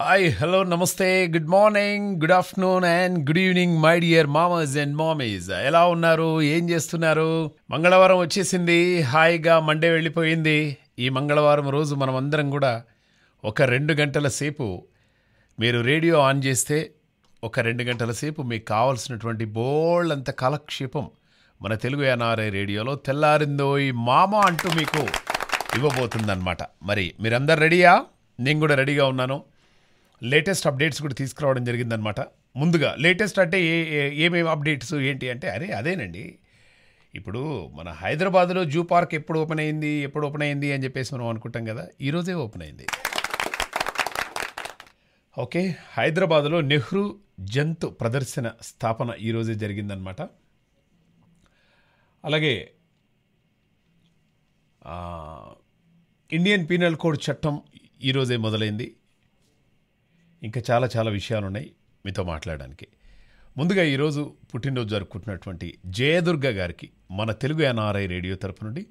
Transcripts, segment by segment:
Hi hello నమస్తే good morning good afternoon and good evening my dear మామస్ and మామీస్ ఎలా ఉన్నారు ఏం చేస్తున్నారు మంగళవారం వచ్చేసింది హాయిగా మండే వెళ్ళిపోయింది ఈ మంగళవారం రోజు మనం అందరం కూడా ఒక రెండు గంటల సేపు మీరు రేడియో ఆన్ చేస్తే ఒక రెండు గంటల సేపు మీకు కావాల్సినటువంటి బోల్డ్ అంత కాలక్షేపం మన తెలుగు ఎన్ఆర్ఐ రేడియోలో తెల్లారిందో ఈ మామ అంటూ మీకు ఇవ్వబోతుందన్నమాట మరి మీరందరు రెడీయా నేను కూడా రెడీగా ఉన్నాను లేటెస్ట్ అప్డేట్స్ కూడా తీసుకురావడం జరిగిందనమాట ముందుగా లేటెస్ట్ అంటే ఏ ఏమేమి అప్డేట్స్ ఏంటి అంటే అరే అదేనండి ఇప్పుడు మన హైదరాబాద్లో జూ పార్క్ ఎప్పుడు ఓపెన్ అయింది ఎప్పుడు ఓపెన్ అయింది అని చెప్పేసి మనం అనుకుంటాం కదా ఈరోజే ఓపెన్ అయింది ఓకే హైదరాబాద్లో నెహ్రూ జంతు ప్రదర్శన స్థాపన ఈరోజే జరిగిందనమాట అలాగే ఇండియన్ పీనల్ కోడ్ చట్టం ఈరోజే మొదలైంది ఇంకా చాలా చాలా విషయాలు ఉన్నాయి మీతో మాట్లాడడానికి ముందుగా ఈరోజు పుట్టినరోజు జరుపుకుంటున్నటువంటి జయదుర్గ గారికి మన తెలుగు ఎన్ఆర్ఐ రేడియో తరపు నుండి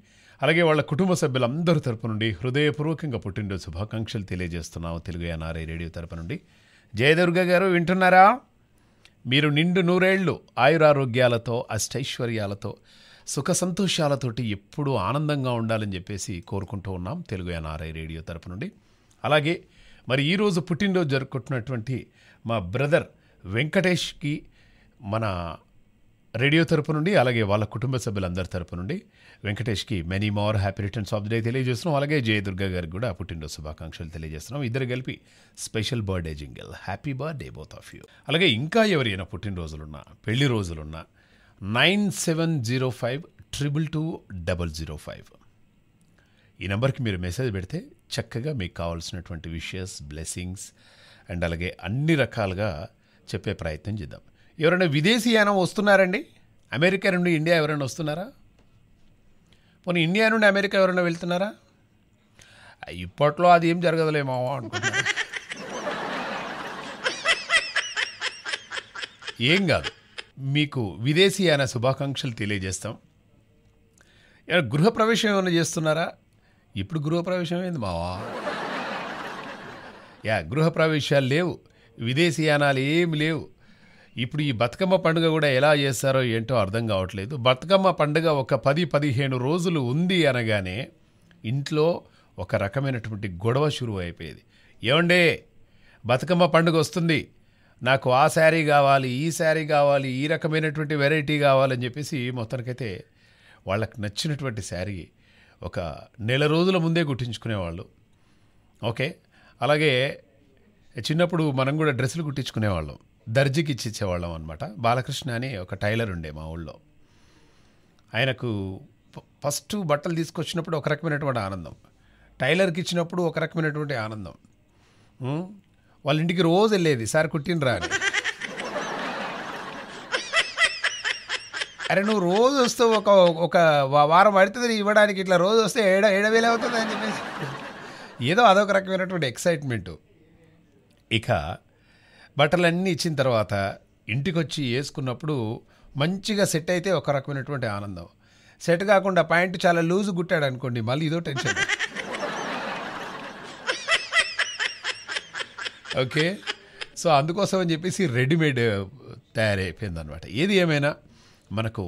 అలాగే వాళ్ళ కుటుంబ సభ్యులందరి తరపు నుండి హృదయపూర్వకంగా పుట్టినరోజు శుభాకాంక్షలు తెలియజేస్తున్నాము తెలుగు ఎన్ఆర్ఐ రేడియో తరపు నుండి జయదుర్గ గారు వింటున్నారా మీరు నిండు నూరేళ్లు ఆయురారోగ్యాలతో అష్టైశ్వర్యాలతో సుఖ సంతోషాలతోటి ఎప్పుడూ ఆనందంగా ఉండాలని చెప్పేసి కోరుకుంటూ ఉన్నాం తెలుగు ఎన్ఆర్ఐ రేడియో తరపు నుండి అలాగే మరి ఈరోజు పుట్టినరోజు జరుపుకుంటున్నటువంటి మా బ్రదర్ వెంకటేష్కి మన రేడియో తరపు నుండి అలాగే వాళ్ళ కుటుంబ సభ్యులందరి తరపు నుండి వెంకటేష్కి many more happy returns of the day తెలియజేస్తున్నాం అలాగే జయదుర్గ గారికి కూడా పుట్టినరోజు శుభాకాంక్షలు తెలియజేస్తున్నాం ఇద్దరు కలిపి special birthday jingle happy birthday both of you అలాగే ఇంకా ఎవరైనా పుట్టినరోజులున్నా పెళ్లి రోజులున్నా nine seven zero five triple two double zero five ఈ నెంబర్కి మీరు మెసేజ్ పెడితే చక్కగా మీకు కావాల్సినటువంటి విషయస్ బ్లెస్సింగ్స్ అండ్ అలాగే అన్ని రకాలుగా చెప్పే ప్రయత్నం చేద్దాం ఎవరైనా యానం వస్తున్నారండి అమెరికా నుండి ఇండియా ఎవరైనా వస్తున్నారా పోనీ ఇండియా నుండి అమెరికా ఎవరైనా వెళ్తున్నారా ఇప్పట్లో అది ఏం జరగదులేమో అనుకుంటున్నా ఏం కాదు మీకు విదేశీయాన శుభాకాంక్షలు తెలియజేస్తాం గృహప్రవేశం ఏమైనా చేస్తున్నారా ఇప్పుడు గృహప్రవేశం ఏంది మావా యా గృహప్రవేశాలు లేవు విదేశీయానాలు ఏమి లేవు ఇప్పుడు ఈ బతుకమ్మ పండుగ కూడా ఎలా చేస్తారో ఏంటో అర్థం కావట్లేదు బతుకమ్మ పండుగ ఒక పది పదిహేను రోజులు ఉంది అనగానే ఇంట్లో ఒక రకమైనటువంటి గొడవ షురువు అయిపోయేది ఏమండే బతుకమ్మ పండుగ వస్తుంది నాకు ఆ శారీ కావాలి ఈ శారీ కావాలి ఈ రకమైనటువంటి వెరైటీ కావాలని చెప్పేసి మొత్తానికైతే వాళ్ళకి నచ్చినటువంటి శారీ ఒక నెల రోజుల ముందే కుట్టించుకునేవాళ్ళు ఓకే అలాగే చిన్నప్పుడు మనం కూడా డ్రెస్సులు కుట్టించుకునేవాళ్ళం దర్జీకి ఇచ్చిచ్చేవాళ్ళం అనమాట బాలకృష్ణ అని ఒక టైలర్ ఉండే మా ఊళ్ళో ఆయనకు ఫస్ట్ బట్టలు తీసుకొచ్చినప్పుడు ఒక రకమైనటువంటి ఆనందం టైలర్కి ఇచ్చినప్పుడు ఒక రకమైనటువంటి ఆనందం వాళ్ళ ఇంటికి రోజు వెళ్ళేది సార్ కుట్టినరా అని అరే నువ్వు రోజు వస్తూ ఒక ఒక వారం పడుతుంది ఇవ్వడానికి ఇట్లా రోజు వస్తే ఏడ ఏడవేలు అవుతుంది అని చెప్పేసి ఏదో అదొక రకమైనటువంటి ఎక్సైట్మెంటు ఇక బట్టలన్నీ ఇచ్చిన తర్వాత ఇంటికి వచ్చి వేసుకున్నప్పుడు మంచిగా సెట్ అయితే ఒక రకమైనటువంటి ఆనందం సెట్ కాకుండా ప్యాంటు చాలా లూజ్ గుట్టాడు అనుకోండి మళ్ళీ ఇదో టెన్షన్ ఓకే సో అందుకోసం అని చెప్పేసి రెడీమేడ్ తయారైపోయింది అనమాట ఏది ఏమైనా మనకు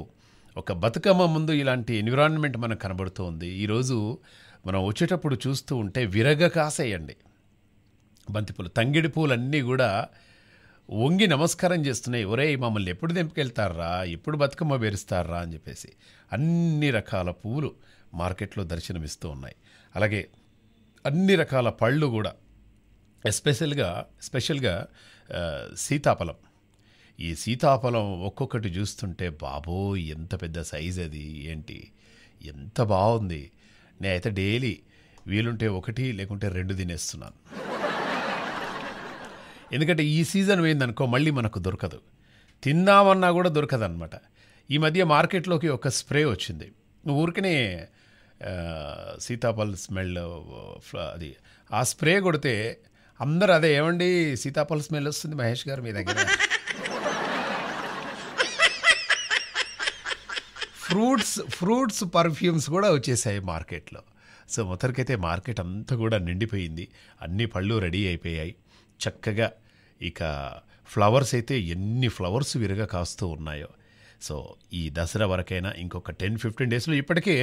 ఒక బతుకమ్మ ముందు ఇలాంటి ఎన్విరాన్మెంట్ మనకు కనబడుతోంది ఈరోజు మనం వచ్చేటప్పుడు చూస్తూ ఉంటే విరగ కాసేయండి బంతిపూలు తంగిడి పూలు అన్నీ కూడా వంగి నమస్కారం చేస్తున్నాయి ఒరే మమ్మల్ని ఎప్పుడు దింపుకెళ్తారా ఎప్పుడు బతుకమ్మ బేరుస్తారా అని చెప్పేసి అన్ని రకాల పూలు మార్కెట్లో దర్శనమిస్తూ ఉన్నాయి అలాగే అన్ని రకాల పళ్ళు కూడా ఎస్పెషల్గా స్పెషల్గా సీతాఫలం ఈ సీతాఫలం ఒక్కొక్కటి చూస్తుంటే బాబో ఎంత పెద్ద సైజ్ అది ఏంటి ఎంత బాగుంది నేనైతే డైలీ వీలుంటే ఒకటి లేకుంటే రెండు తినేస్తున్నాను ఎందుకంటే ఈ సీజన్ పోయిందనుకో మళ్ళీ మనకు దొరకదు తిన్నామన్నా కూడా దొరకదనమాట ఈ మధ్య మార్కెట్లోకి ఒక స్ప్రే వచ్చింది ఊరికనే సీతాఫల్ స్మెల్ అది ఆ స్ప్రే కొడితే అందరూ అదే ఏమండి సీతాఫల్ స్మెల్ వస్తుంది మహేష్ గారు మీ దగ్గర ఫ్రూట్స్ ఫ్రూట్స్ పర్ఫ్యూమ్స్ కూడా వచ్చేసాయి మార్కెట్లో సో మొదటికైతే మార్కెట్ అంతా కూడా నిండిపోయింది అన్ని పళ్ళు రెడీ అయిపోయాయి చక్కగా ఇక ఫ్లవర్స్ అయితే ఎన్ని ఫ్లవర్స్ విరగా కాస్తూ ఉన్నాయో సో ఈ దసరా వరకైనా ఇంకొక టెన్ ఫిఫ్టీన్ డేస్లో ఇప్పటికే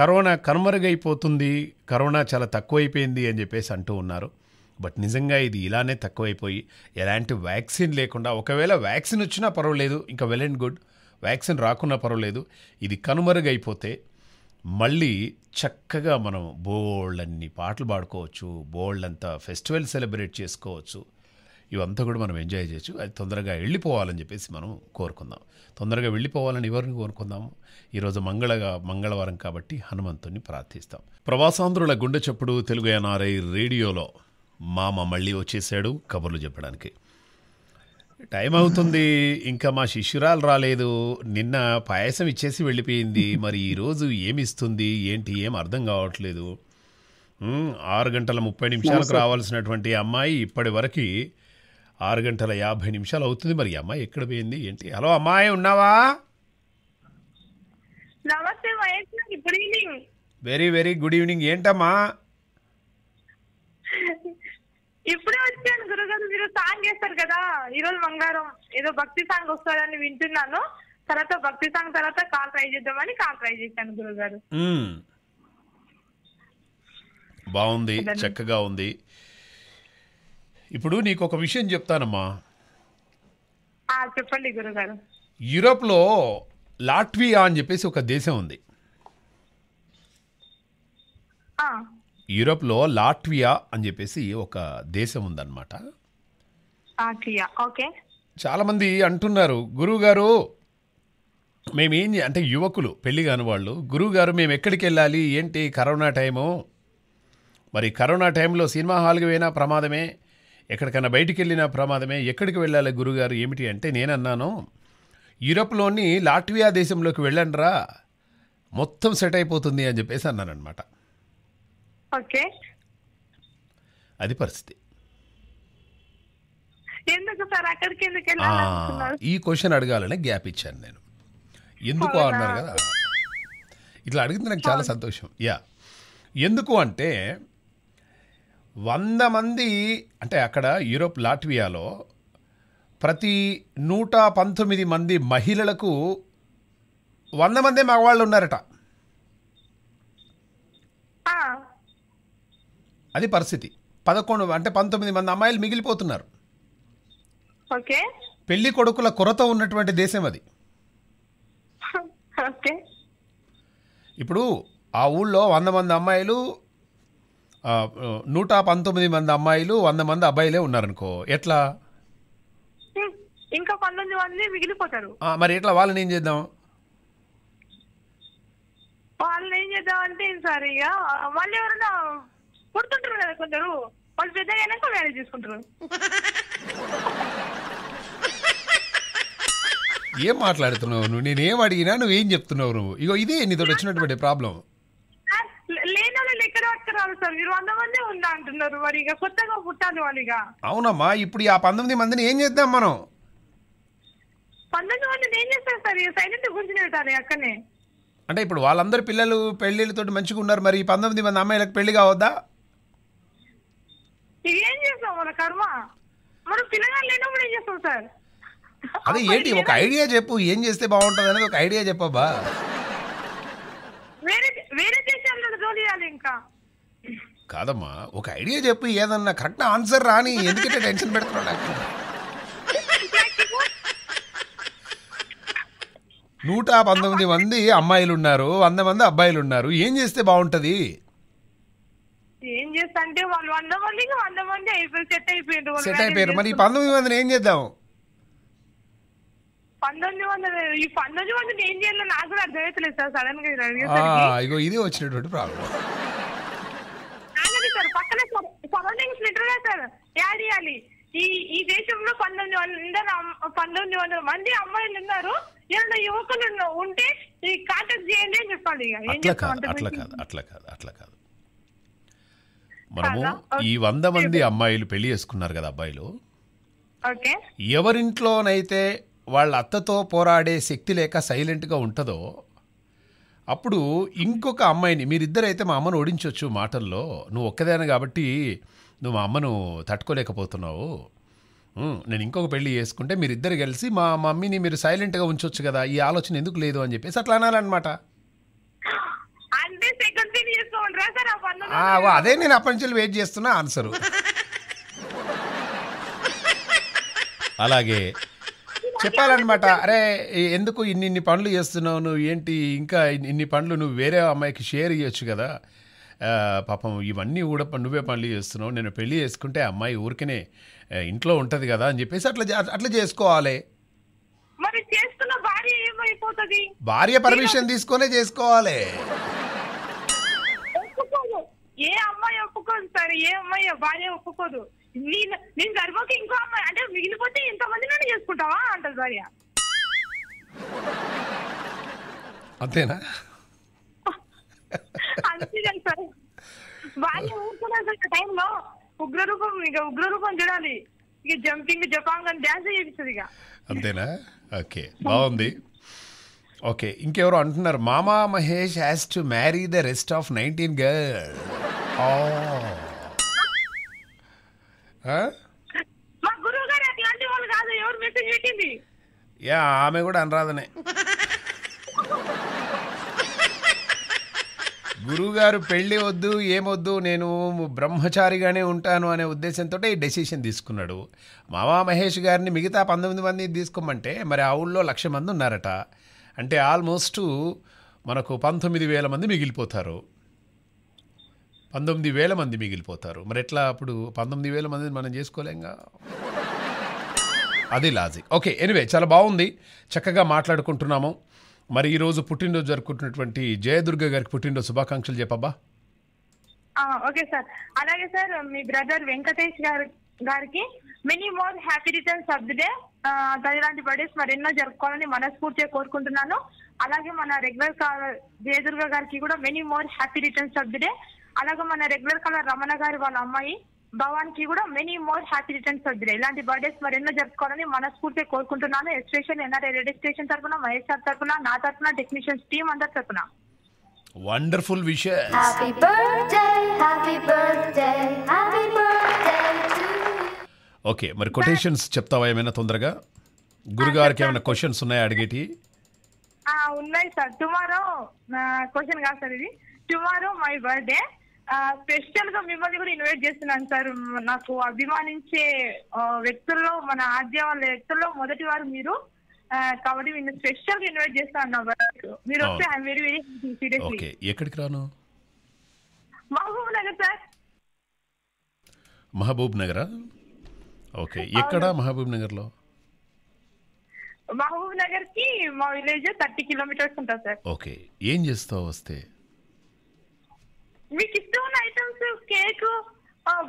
కరోనా కనుమరుగైపోతుంది కరోనా చాలా తక్కువైపోయింది అని చెప్పేసి అంటూ ఉన్నారు బట్ నిజంగా ఇది ఇలానే తక్కువైపోయి ఎలాంటి వ్యాక్సిన్ లేకుండా ఒకవేళ వ్యాక్సిన్ వచ్చినా పర్వాలేదు ఇంకా వెల్ అండ్ గుడ్ వ్యాక్సిన్ రాకున్నా పర్వాలేదు ఇది కనుమరుగైపోతే మళ్ళీ చక్కగా మనం బోల్డ్ అన్ని పాటలు పాడుకోవచ్చు బోల్డ్ అంతా ఫెస్టివల్ సెలబ్రేట్ చేసుకోవచ్చు ఇవంతా కూడా మనం ఎంజాయ్ చేయొచ్చు అది తొందరగా వెళ్ళిపోవాలని చెప్పేసి మనం కోరుకుందాం తొందరగా వెళ్ళిపోవాలని ఎవరిని కోరుకుందాము ఈరోజు మంగళగా మంగళవారం కాబట్టి హనుమంతుని ప్రార్థిస్తాం ప్రవాసాంధ్రుల గుండె చప్పుడు తెలుగు ఎన్ఆర్ఐ రేడియోలో మామ మళ్ళీ వచ్చేసాడు కబుర్లు చెప్పడానికి టైం అవుతుంది ఇంకా మా శిష్యురాలు రాలేదు నిన్న పాయసం ఇచ్చేసి వెళ్ళిపోయింది మరి ఈరోజు ఏమిస్తుంది ఏంటి ఏం అర్థం కావట్లేదు ఆరు గంటల ముప్పై నిమిషాలకు రావాల్సినటువంటి అమ్మాయి ఇప్పటి వరకు ఆరు గంటల యాభై నిమిషాలు అవుతుంది మరి అమ్మాయి ఎక్కడ పోయింది ఏంటి హలో అమ్మాయి ఉన్నావా వెరీ వెరీ గుడ్ ఈవినింగ్ ఏంటమ్మా ఇప్పుడే వచ్చాను గురుగారు మీరు సాంగ్ చేస్తారు కదా రోజు మంగారం ఏదో భక్తి సాంగ్ వస్తుందని వింటున్నాను తర్వాత భక్తి సాంగ్ తర్వాత కాల్ ట్రై చేద్దామని కాల్ ట్రై చేశాను గురుగారు బాగుంది చక్కగా ఉంది ఇప్పుడు నీకు ఒక విషయం చెప్తానమ్మా చెప్పండి గురుగారు యూరోప్లో లాట్వియా అని చెప్పేసి ఒక దేశం ఉంది యూరోప్లో లాట్వియా అని చెప్పేసి ఒక దేశం ఉందన్నమాట ఓకే చాలామంది అంటున్నారు గురువు గారు మేమేం అంటే యువకులు పెళ్లి కాని వాళ్ళు గురువు గారు మేము ఎక్కడికి వెళ్ళాలి ఏంటి కరోనా టైము మరి కరోనా టైంలో సినిమా హాల్కి పోయినా ప్రమాదమే ఎక్కడికైనా బయటికి వెళ్ళినా ప్రమాదమే ఎక్కడికి వెళ్ళాలి గురుగారు ఏమిటి అంటే నేనన్నాను యూరోప్లోని లాట్వియా దేశంలోకి వెళ్ళండిరా మొత్తం సెట్ అయిపోతుంది అని చెప్పేసి అనమాట ఓకే అది పరిస్థితి ఈ క్వశ్చన్ అడగాలనే గ్యాప్ ఇచ్చాను నేను ఎందుకు అన్నారు కదా ఇట్లా అడిగితే నాకు చాలా సంతోషం యా ఎందుకు అంటే వంద మంది అంటే అక్కడ యూరోప్ లాట్వియాలో ప్రతి నూట పంతొమ్మిది మంది మహిళలకు వంద మంది మగవాళ్ళు ఉన్నారట అది పరిస్థితి పదకొండు అంటే పంతొమ్మిది మంది అమ్మాయిలు మిగిలిపోతున్నారు ఓకే పెళ్లి కొడుకుల కొరత ఉన్నటువంటి దేశం అది ఇప్పుడు ఆ ఊళ్ళో వంద మంది అమ్మాయిలు నూట పంతొమ్మిది మంది అమ్మాయిలు వంద మంది అబ్బాయిలే ఉన్నారనుకో ఎట్లా ఇంకా పంతొమ్మిది మంది మిగిలిపోతారు మరి ఎట్లా వాళ్ళని ఏం చేద్దాం వాళ్ళని ఏం చేద్దాం అంటే సార్ మళ్ళీ ఎవరన్నా కొడుతుంటారు కదా కొందరు వాళ్ళు పెద్ద అయినాక మ్యారేజ్ చేసుకుంటారు ఏం మాట్లాడుతున్నావు నువ్వు నేనేం అడిగినా ఏం చెప్తున్నావు నువ్వు ఇగో ఇదే నీతో వచ్చినటువంటి ప్రాబ్లం అవునమ్మా ఇప్పుడు ఆ పంతొమ్మిది మందిని ఏం చేద్దాం మనం సార్ సైలెంట్ అంటే ఇప్పుడు వాళ్ళందరు పిల్లలు పెళ్లిళ్ళతో మంచిగా ఉన్నారు మరి పంతొమ్మిది మంది అమ్మాయిలకు పెళ్లి కావద్దా ఏం చేస్తాం మన కర్మ మనం లేనప్పుడు ఏం చేస్తాం సార్ అదే ఏంటి ఒక ఐడియా చెప్పు ఏం చేస్తే బాగుంటుంది అనేది ఒక ఐడియా చెప్పబ్బా వేరే జోలియాలి ఇంకా కాదమ్మా ఒక ఐడియా చెప్పు ఏదన్నా కరెక్ట్ ఆన్సర్ రాని ఎందుకంటే టెన్షన్ పెడుతున్నాడు నూట పంతొమ్మిది మంది అమ్మాయిలు ఉన్నారు వంద మంది అబ్బాయిలు ఉన్నారు ఏం చేస్తే బాగుంటది ఏం చేస్తా అంటే వాళ్ళు వంద మంది ఇంకా వంద మంది అయిపోయి సెట్ అయిపోయారు సెట్ అయిపోయారు మరి ఈ పంతొమ్మిది మందిని ఏం చేద్దాం పంతొమ్మిది వందలు ఈ పంతొమ్మిది వందలు ఏం చేయాలో నాకు కూడా అర్థమవుతలేదు సార్ సడన్ గా ఇగో ఇది వచ్చినటువంటి ప్రాబ్లం సార్ పక్కన సరౌండింగ్స్ సార్ యాడ్ చేయాలి ఈ ఈ దేశంలో పంతొమ్మిది వందల పంతొమ్మిది వందల మంది అమ్మాయిలు ఉన్నారు ఏమైనా యువకులు ఉంటే ఈ కాంటాక్ట్ చేయండి అని చెప్పాలి అట్లా కాదు అట్లా కాదు అట్లా కాదు అట్లా కాదు మనము ఈ వంద మంది అమ్మాయిలు పెళ్లి చేసుకున్నారు కదా అబ్బాయిలు ఎవరింట్లోనైతే వాళ్ళ అత్తతో పోరాడే శక్తి లేక సైలెంట్గా ఉంటుందో అప్పుడు ఇంకొక అమ్మాయిని మీరిద్దరైతే మా అమ్మను ఓడించవచ్చు మాటల్లో నువ్వు ఒక్కదేన కాబట్టి నువ్వు మా అమ్మను తట్టుకోలేకపోతున్నావు నేను ఇంకొక పెళ్లి చేసుకుంటే మీరిద్దరు కలిసి మా మమ్మీని మీరు సైలెంట్గా ఉంచవచ్చు కదా ఈ ఆలోచన ఎందుకు లేదు అని చెప్పేసి అట్లా అనాలన్నమాట అదే నేను అప్పటి నుంచి వెయిట్ చేస్తున్నా ఆన్సర్ అలాగే చెప్పాలన్నమాట అరే ఎందుకు ఇన్ని ఇన్ని పనులు చేస్తున్నావు నువ్వు ఏంటి ఇంకా ఇన్ని పనులు నువ్వు వేరే అమ్మాయికి షేర్ ఇవ్వచ్చు కదా పాపం ఇవన్నీ కూడా నువ్వే పనులు చేస్తున్నావు నేను పెళ్లి చేసుకుంటే అమ్మాయి ఊరికనే ఇంట్లో ఉంటుంది కదా అని చెప్పేసి అట్లా అట్లా చేసుకోవాలి భార్య పర్మిషన్ తీసుకునే చేసుకోవాలి ఏ అమ్మాయి ఒప్పుకోదు సార్ ఏ అమ్మాయి భార్య ఒప్పుకోదు నేను నేను సరిపోక ఇంకో అమ్మాయి అంటే మిగిలిపోతే ఇంతమంది నన్ను చేసుకుంటావా అంటది భార్య అంతేనా అంతే కదా సార్ భార్య ఊరుకున్నా టైంలో ఉగ్రరూపం ఇక ఉగ్రరూపం చూడాలి ఇక జంపింగ్ జపాంగ్ అని డాన్స్ చేపిస్తుంది ఇక అంతేనా ఓకే బాగుంది ఓకే ఇంకెవరో అంటున్నారు మామా Mahesh has to marry the rest of nineteen girl yeah ఆమె కూడా అనరాదనే గురువుగారు పెళ్ళి వద్దు ఏమొద్దు నేను బ్రహ్మచారిగానే ఉంటాను అనే ఉద్దేశంతో ఈ డెసిషన్ తీసుకున్నాడు మామా మహేష్ గారిని మిగతా పంతొమ్మిది మంది తీసుకోమంటే మరి ఆ ఊళ్ళో లక్ష మంది ఉన్నారట అంటే ఆల్మోస్ట్ మనకు పంతొమ్మిది వేల మంది మిగిలిపోతారు పంతొమ్మిది వేల మంది మిగిలిపోతారు మరి ఎట్లా అప్పుడు పంతొమ్మిది వేల మందిని మనం చేసుకోలేంగా అది లాజిక్ ఓకే ఎనివే చాలా బాగుంది చక్కగా మాట్లాడుకుంటున్నాము మరి ఈరోజు పుట్టినరోజు జరుపుకుంటున్నటువంటి జయదుర్గ గారికి పుట్టినరోజు శుభాకాంక్షలు చెప్పబ్బా ఓకే సార్ అలాగే సార్ మీ బ్రదర్ వెంకటేష్ గారు గారికి many more happy returns of the day birthdays birthdays మరెన్నో జరుపుకోవాలని మనస్ఫూర్తిగా కోరుకుంటున్నాను అలాగే మన రెగ్యులర్ జయదుర్గ గారికి కూడా many more happy returns of the day అలాగే మన రెగ్యులర్ కలర్ రమణ గారి వాళ్ళ అమ్మాయి భవానికి కూడా మెనీ మోర్ హ్యాపీ రిటర్న్స్ వచ్చినాయి ఇలాంటి బర్త్డేస్ మరి ఎన్నో జరుపుకోవాలని మనస్ఫూర్తిగా కోరుకుంటున్నాను ఎస్పెషల్ ఎన్ఆర్ఐ రేడియో స్టేషన్ తరఫున మహేష్ తరఫున నా తరఫున టెక్నీషియన్స్ టీమ్ అందరి తరఫున వండర్ఫుల్ ఓకే మరి కొటేషన్స్ చెప్తావా ఏమైనా తొందరగా గురుగారికి ఏమైనా క్వశ్చన్స్ ఉన్నాయా అడిగేటి ఉన్నాయి సార్ టుమారో క్వశ్చన్ కాదు సార్ ఇది టుమారో మై బర్త్డే స్పెషల్ గా మిమ్మల్ని కూడా ఇన్వైట్ చేస్తున్నాను సార్ నాకు అభిమానించే వ్యక్తుల్లో మన ఆద్య వాళ్ళ వ్యక్తుల్లో మొదటి వారు మీరు కాబట్టి నేను స్పెషల్ గా ఇన్వైట్ చేస్తాను మీరు వస్తే ఐఎమ్ వెరీ వెరీ సీరియస్లీ ఎక్కడికి రాను మహబూబ్ నగర్ సార్ మహబూబ్ నగరా ఓకే ఎక్కడ మహబూబ్ నగర్ లో మహబూబ్ నగర్ కి మా విలేజ్ థర్టీ కిలోమీటర్స్ ఉంటుంది సార్ ఓకే ఏం చేస్తావు వస్తే మీకు కేక్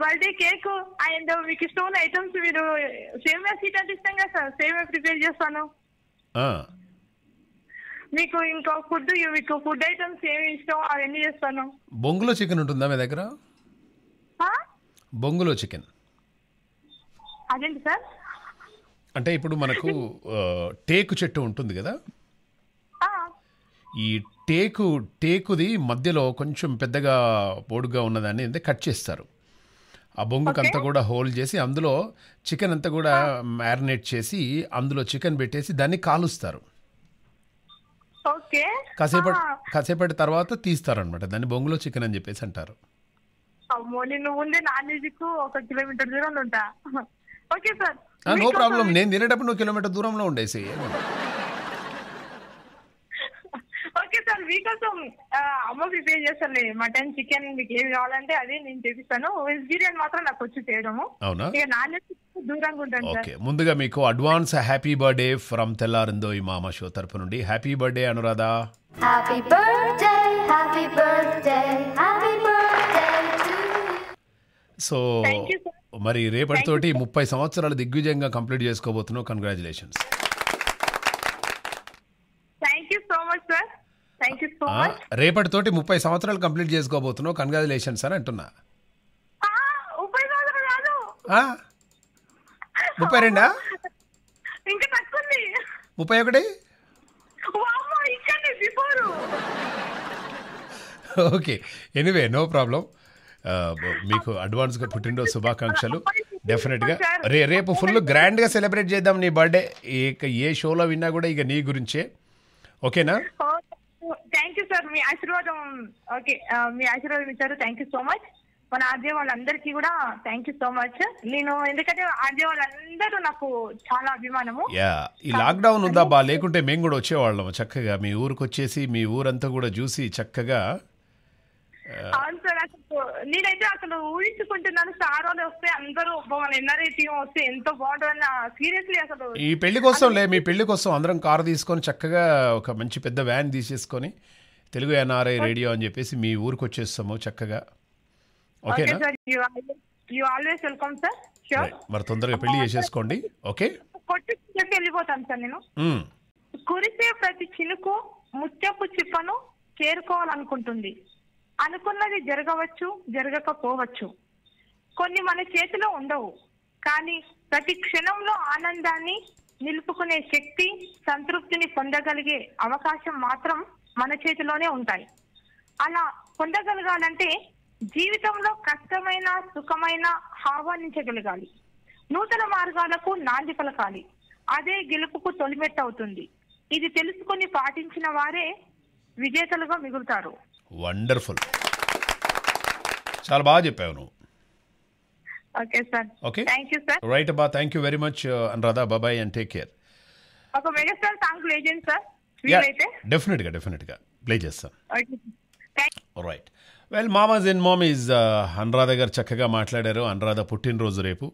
బర్త్డే కేక్ అండ్ మీకు ఇష్టమైన ఐటమ్స్ మీరు సేమియా సీట్ అంటే ఇష్టం కదా సార్ సేమియా ప్రిపేర్ చేస్తాను మీకు ఇంకో ఫుడ్ మీకు ఫుడ్ ఐటమ్స్ ఏమి ఇష్టం అవన్నీ చేస్తాను బొంగులో చికెన్ ఉంటుందా మీ దగ్గర బొంగులో చికెన్ అదేంటి సార్ అంటే ఇప్పుడు మనకు టేకు చెట్టు ఉంటుంది కదా ఈ టేకు టేకుది మధ్యలో కొంచెం పెద్దగా పొడుగా ఉన్నదాన్ని అంటే కట్ చేస్తారు ఆ బొంగుకంతా కూడా హోల్ చేసి అందులో చికెన్ అంతా కూడా మ్యారినేట్ చేసి అందులో చికెన్ పెట్టేసి దాన్ని కాలుస్తారు కాసేపటి కాసేపటి తర్వాత తీస్తారు అనమాట దాన్ని బొంగులో చికెన్ అని చెప్పేసి అంటారు నో ప్రాబ్లం నేను తినేటప్పుడు నువ్వు కిలోమీటర్ దూరంలో ఉండేసి చేస్తాను కోసం అమ్మ ప్రిపేర్ చేస్తాను మటన్ చికెన్ మీకు ఏమి కావాలంటే అదే నేను చేపిస్తాను వెజ్ బిర్యానీ మాత్రం నాకు వచ్చి చేయడము అవునా ఇక నాన్ దూరంగా ఉంటాను ఓకే ముందుగా మీకు అడ్వాన్స్ హ్యాపీ బర్త్డే ఫ్రమ్ తెల్లారిందో ఈ మామ షో తరపు నుండి హ్యాపీ బర్త్డే అనురాధ సో మరి రేపటితోటి ముప్పై సంవత్సరాలు దిగ్విజయంగా కంప్లీట్ చేసుకోబోతున్నావు కంగ్రాచులేషన్స్ రేపటి తోటి రేపటితోటి ముప్పై సంవత్సరాలు కంప్లీట్ చేసుకోబోతున్నావు కంగ్రాచులేషన్స్ అని అంటున్నా ముప్పై రెండా ముప్పై ఒకటి ఓకే ఎనీవే నో ప్రాబ్లం మీకు అడ్వాన్స్గా పుట్టినరోజు శుభాకాంక్షలు డెఫినెట్గా రే రేపు ఫుల్ గ్రాండ్గా సెలబ్రేట్ చేద్దాం నీ బర్త్డే ఇక ఏ షోలో విన్నా కూడా ఇక నీ గురించే ఓకేనా థ్యాంక్ యూ సార్ మీ ఆశీర్వాదం ఓకే మీ ఆశీర్వాదం ఇచ్చారు థ్యాంక్ యూ సో మచ్ మన ఆర్జే వాళ్ళందరికీ కూడా థ్యాంక్ యూ సో మచ్ నేను ఎందుకంటే ఆర్జే వాళ్ళందరూ నాకు చాలా అభిమానము ఈ లాక్డౌన్ ఉందా బా లేకుంటే మేము కూడా వచ్చేవాళ్ళం చక్కగా మీ ఊరికి వచ్చేసి మీ ఊరంతా కూడా చూసి చక్కగా నేనైతే అసలు ఊహించుకుంటున్నాను స్టార్ వాళ్ళు వస్తే అందరూ ఎన్ఆర్ఐ టీం వస్తే ఎంతో బాగుంటుందని సీరియస్లీ అసలు ఈ పెళ్లి కోసం లే మీ పెళ్లి కోసం అందరం కారు తీసుకొని చక్కగా ఒక మంచి పెద్ద వ్యాన్ తీసేసుకొని తెలుగు ఎన్ఆర్ఐ రేడియో అని చెప్పేసి మీ ఊరికి వచ్చేస్తాము చక్కగా sir you always welcome sir మరి తొందరగా పెళ్లి చేసేసుకోండి ఓకే కొట్టి వెళ్ళిపోతాను సార్ నేను hmm. కురిసే ప్రతి చినుకు ముత్యపు చిప్పను చేరుకోవాలనుకుంటుంది అనుకున్నది జరగవచ్చు జరగకపోవచ్చు కొన్ని మన చేతిలో ఉండవు కానీ ప్రతి క్షణంలో ఆనందాన్ని నిలుపుకునే శక్తి సంతృప్తిని పొందగలిగే అవకాశం మాత్రం మన చేతిలోనే ఉంటాయి అలా పొందగలగాలంటే జీవితంలో కష్టమైన సుఖమైన ఆహ్వానించగలగాలి నూతన మార్గాలకు నాంది పలకాలి అదే గెలుపుకు తొలిమెట్టవుతుంది అవుతుంది ఇది తెలుసుకుని పాటించిన వారే విజేతలుగా మిగులుతారు వండర్ఫుల్ చాలా బాగా చెప్పావు నువ్వు ఓకే ఓకే రైట్ అబ్బా thank you very much Anuradha బాబాయ్ అండ్ టేక్ కేర్ డెఫినెట్ గా డెఫినెట్ గా ప్లే చేస్తాం రైట్ వెల్ మామాజ్ అండ్ మామ్ ఈజ్ అనురాధ గారు చక్కగా మాట్లాడారు అనురాధ పుట్టినరోజు రేపు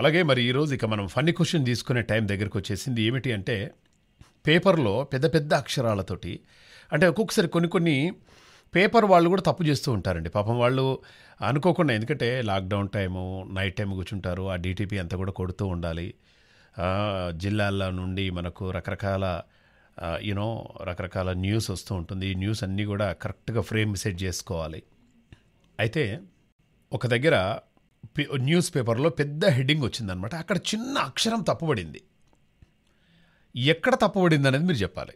అలాగే మరి ఈరోజు ఇక మనం ఫన్నీ క్వశ్చన్ తీసుకునే టైం దగ్గరకు వచ్చేసింది ఏమిటి అంటే పేపర్లో పెద్ద పెద్ద అక్షరాలతోటి అంటే ఒక్కొక్కసారి కొన్ని కొన్ని పేపర్ వాళ్ళు కూడా తప్పు చేస్తూ ఉంటారండి పాపం వాళ్ళు అనుకోకుండా ఎందుకంటే లాక్డౌన్ టైము నైట్ టైం కూర్చుంటారు ఆ డీటీపీ అంతా కూడా కొడుతూ ఉండాలి జిల్లాల నుండి మనకు రకరకాల యూనో రకరకాల న్యూస్ వస్తూ ఉంటుంది ఈ న్యూస్ అన్నీ కూడా కరెక్ట్గా ఫ్రేమ్ సెట్ చేసుకోవాలి అయితే ఒక దగ్గర న్యూస్ పేపర్లో పెద్ద హెడ్డింగ్ వచ్చిందనమాట అక్కడ చిన్న అక్షరం తప్పుబడింది ఎక్కడ తప్పుబడింది అనేది మీరు చెప్పాలి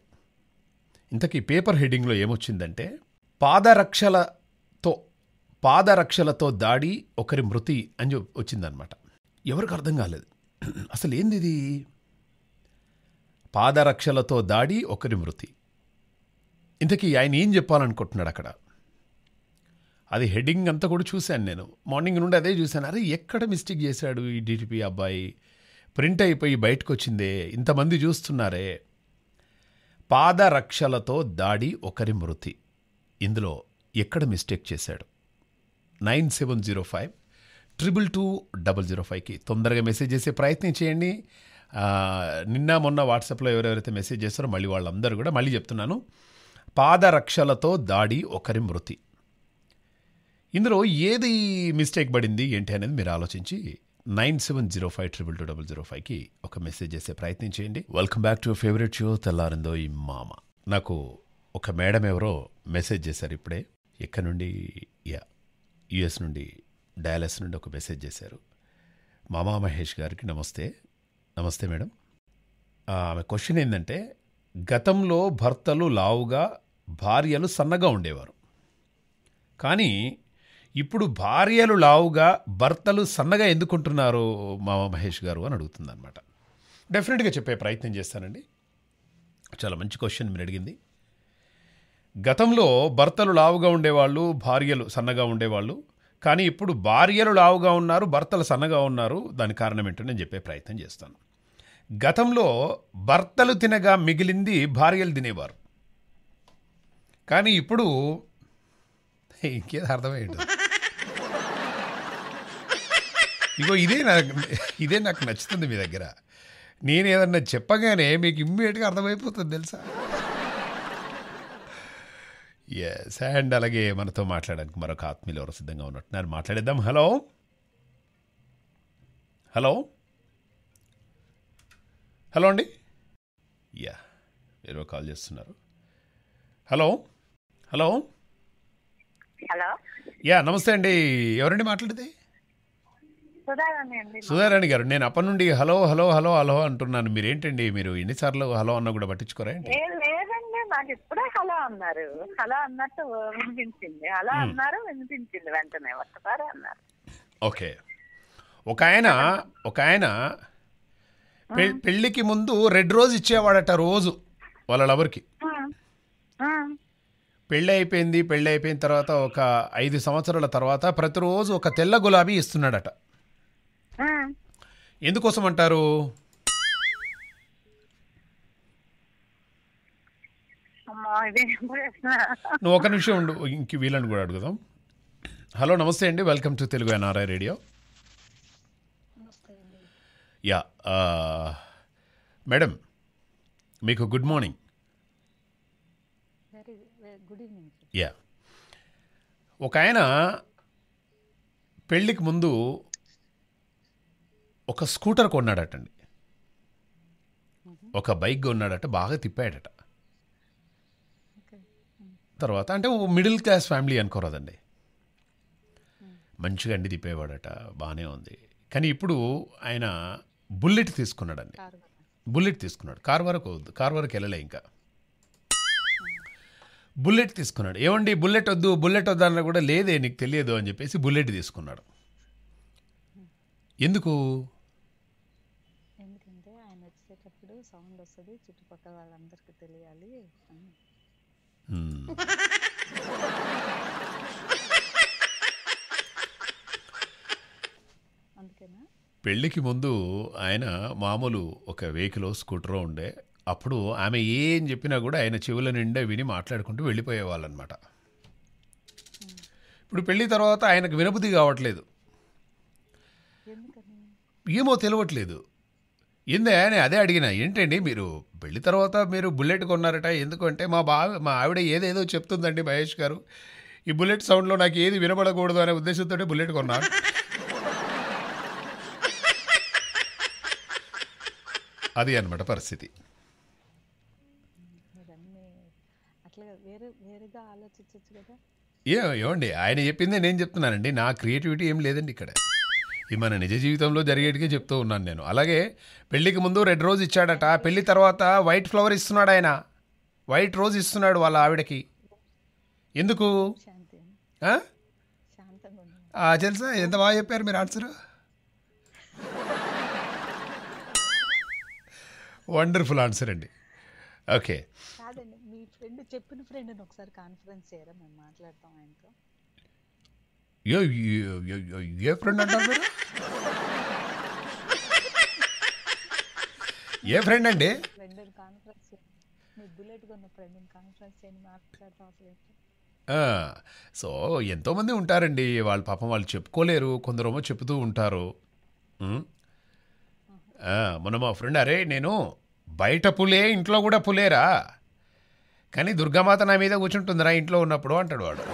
ఇంతకీ పేపర్ హెడ్డింగ్లో ఏమొచ్చిందంటే పాదరక్షలతో పాదరక్షలతో దాడి ఒకరి మృతి అని వచ్చిందనమాట ఎవరికి అర్థం కాలేదు అసలు ఏంది ఇది పాదరక్షలతో దాడి ఒకరి మృతి ఇంతకీ ఆయన ఏం చెప్పాలనుకుంటున్నాడు అక్కడ అది హెడ్డింగ్ అంతా కూడా చూశాను నేను మార్నింగ్ నుండి అదే చూశాను అరే ఎక్కడ మిస్టేక్ చేశాడు ఈ డిటిపి అబ్బాయి ప్రింట్ అయిపోయి బయటకు వచ్చిందే ఇంతమంది చూస్తున్నారే పాదరక్షలతో దాడి ఒకరి మృతి ఇందులో ఎక్కడ మిస్టేక్ చేశాడు nine seven zero five triple two double zero ఫైవ్కి తొందరగా మెసేజ్ చేసే ప్రయత్నం చేయండి నిన్న మొన్న వాట్సాప్లో ఎవరెవరైతే మెసేజ్ చేస్తారో మళ్ళీ వాళ్ళందరూ కూడా మళ్ళీ చెప్తున్నాను పాదరక్షలతో దాడి ఒకరి మృతి ఇందులో ఏది మిస్టేక్ పడింది ఏంటి అనేది మీరు ఆలోచించి nine seven zero five triple two double zero ఫైవ్కి ఒక మెసేజ్ చేసే ప్రయత్నం చేయండి welcome back to favourite show తెల్లారిందో ఈ మామ నాకు ఒక మేడం ఎవరో మెసేజ్ చేశారు ఇప్పుడే ఇక్కడ నుండి యా యుఎస్ నుండి డయాలస్ నుండి ఒక మెసేజ్ చేశారు మామా మహేష్ గారికి నమస్తే నమస్తే మేడం ఆమె క్వశ్చన్ ఏంటంటే గతంలో భర్తలు లావుగా భార్యలు సన్నగా ఉండేవారు కానీ ఇప్పుడు భార్యలు లావుగా భర్తలు సన్నగా ఎందుకుంటున్నారు మామా మహేష్ గారు అని అడుగుతుందన్నమాట డెఫినెట్గా చెప్పే ప్రయత్నం చేస్తానండి చాలా మంచి క్వశ్చన్ మీరు అడిగింది గతంలో భర్తలు లావుగా ఉండేవాళ్ళు భార్యలు సన్నగా ఉండేవాళ్ళు కానీ ఇప్పుడు భార్యలు లావుగా ఉన్నారు భర్తలు సన్నగా ఉన్నారు దాని కారణం ఏంటో నేను చెప్పే ప్రయత్నం చేస్తాను గతంలో భర్తలు తినగా మిగిలింది భార్యలు తినేవారు కానీ ఇప్పుడు ఇంకేది అర్థమయ్యేది ఇగో ఇదే నాకు ఇదే నాకు నచ్చుతుంది మీ దగ్గర నేను ఏదన్నా చెప్పగానే మీకు ఇమ్మీడియట్గా అర్థమైపోతుంది తెలుసా ఎస్ అండ్ అలాగే మనతో మాట్లాడడానికి మరొక ఆత్మీయులు ఎవరు సిద్ధంగా ఉన్నట్టున్నారు మాట్లాడేద్దాం హలో హలో హలో అండి యా ఎవరో కాల్ చేస్తున్నారు హలో హలో హలో యా నమస్తే అండి ఎవరండి మాట్లాడేది సుధారాణి గారు నేను అప్పటి నుండి హలో హలో హలో హలో అంటున్నాను మీరేంటండి మీరు ఎన్నిసార్లు హలో అన్నా కూడా పట్టించుకోరా అండి నాకు ఇప్పుడే హలో అన్నారు హలో అన్నట్టు వినిపించింది హలో hmm. అన్నారు వినిపించింది వెంటనే ఒక్కసారి అన్నారు ఓకే ఒక ఆయన ఒక ఆయన hmm. పెళ్లికి ముందు రెడ్ రోజు ఇచ్చేవాడట రోజు వాళ్ళ లవర్కి hmm. పెళ్ళి అయిపోయింది పెళ్ళి అయిపోయిన తర్వాత ఒక ఐదు సంవత్సరాల తర్వాత ప్రతిరోజు ఒక తెల్ల గులాబీ ఇస్తున్నాడట ఎందుకోసం అంటారు నువ్వు ఒక నిమిషం ఉండు ఇంక వీళ్ళని కూడా అడుగుదాం హలో నమస్తే అండి welcome to Telugu NRI radio yeah madam మీకు గుడ్ మార్నింగ్ యా ఒక ఆయన పెళ్ళికి ముందు ఒక స్కూటర్ కొన్నాడటండి ఒక బైక్ కొన్నాడట బాగా తిప్పాడట తర్వాత అంటే ఓ మిడిల్ క్లాస్ ఫ్యామిలీ అనుకోరాదండి మంచిగా అండి తిప్పేవాడట బాగానే ఉంది కానీ ఇప్పుడు ఆయన బుల్లెట్ తీసుకున్నాడండి బుల్లెట్ తీసుకున్నాడు కార్ వరకు కార్ వరకు వెళ్ళలే ఇంకా బుల్లెట్ తీసుకున్నాడు ఏమండి బుల్లెట్ వద్దు బుల్లెట్ వద్దన్న కూడా లేదే నీకు తెలియదు అని చెప్పేసి బుల్లెట్ తీసుకున్నాడు ఎందుకు ఎందుకంటే ఆయన వచ్చేటప్పుడు సౌండ్ వస్తుంది చుట్టుపక్కల వాళ్ళందరికీ తెలియాలి పెళ్ళికి ముందు ఆయన మామూలు ఒక వెహికల్ స్కూటరో ఉండే అప్పుడు ఆమె ఏం చెప్పినా కూడా ఆయన చెవుల నిండా విని మాట్లాడుకుంటూ వెళ్ళిపోయేవాళ్ళనమాట ఇప్పుడు పెళ్ళి తర్వాత ఆయనకు వినబుద్ధి కావట్లేదు ఏమో తెలియట్లేదు ఇందే అని అదే అడిగిన ఏంటండి మీరు పెళ్లి తర్వాత మీరు బుల్లెట్ కొన్నారట ఎందుకంటే మా బావ మా ఆవిడ ఏదేదో చెప్తుందండి మహేష్ గారు ఈ బుల్లెట్ సౌండ్లో నాకు ఏది వినబడకూడదు అనే ఉద్దేశంతో బుల్లెట్ కొన్నారు అది అనమాట పరిస్థితి ఏమండి ఆయన చెప్పిందే నేను చెప్తున్నానండి నా క్రియేటివిటీ ఏం లేదండి ఇక్కడ ఇది మన నిజ జీవితంలో జరిగేటికే చెప్తూ ఉన్నాను నేను అలాగే పెళ్లికి ముందు రెడ్ రోజ్ ఇచ్చాడట పెళ్లి తర్వాత వైట్ ఫ్లవర్ ఇస్తున్నాడు ఆయన వైట్ రోజ్ ఇస్తున్నాడు వాళ్ళ ఆవిడకి ఎందుకు తెలుసా ఎంత బాగా చెప్పారు మీరు ఆన్సర్ వండర్ఫుల్ ఆన్సర్ అండి ఓకే మీ ఫ్రెండ్ చెప్పిన ఫ్రెండ్ ఒకసారి కాన్ఫరెన్స్ చేయరా మేము మాట్లాడతాం ఆయనతో ఏ ఏ ఫ్రెండ్ అంటారు ఏ ఫ్రెండ్ అండి సో ఎంతోమంది ఉంటారండి వాళ్ళ పాపం వాళ్ళు చెప్పుకోలేరు కొందరేమో చెబుతూ ఉంటారు మొన్న మా ఫ్రెండ్ అరే నేను బయట పులే ఇంట్లో కూడా పులేరా కానీ దుర్గామాత నా మీద కూర్చుంటుందిరా ఇంట్లో ఉన్నప్పుడు అంటాడు వాడు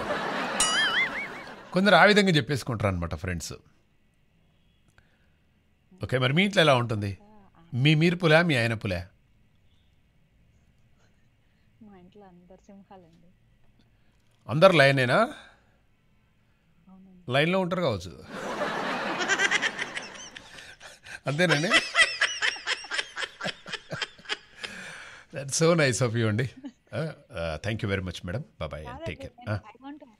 కొందరు ఆ విధంగా చెప్పేసుకుంటారు అనమాట ఫ్రెండ్స్ ఓకే మరి మీ ఇంట్లో ఎలా ఉంటుంది మీ మీరు పులా మీ ఆయన పులా అందరు అందరు లైనేనా లైన్లో ఉంటారు కావచ్చు అంతేనండి that so nice of you అండి thank you very much madam bye bye take care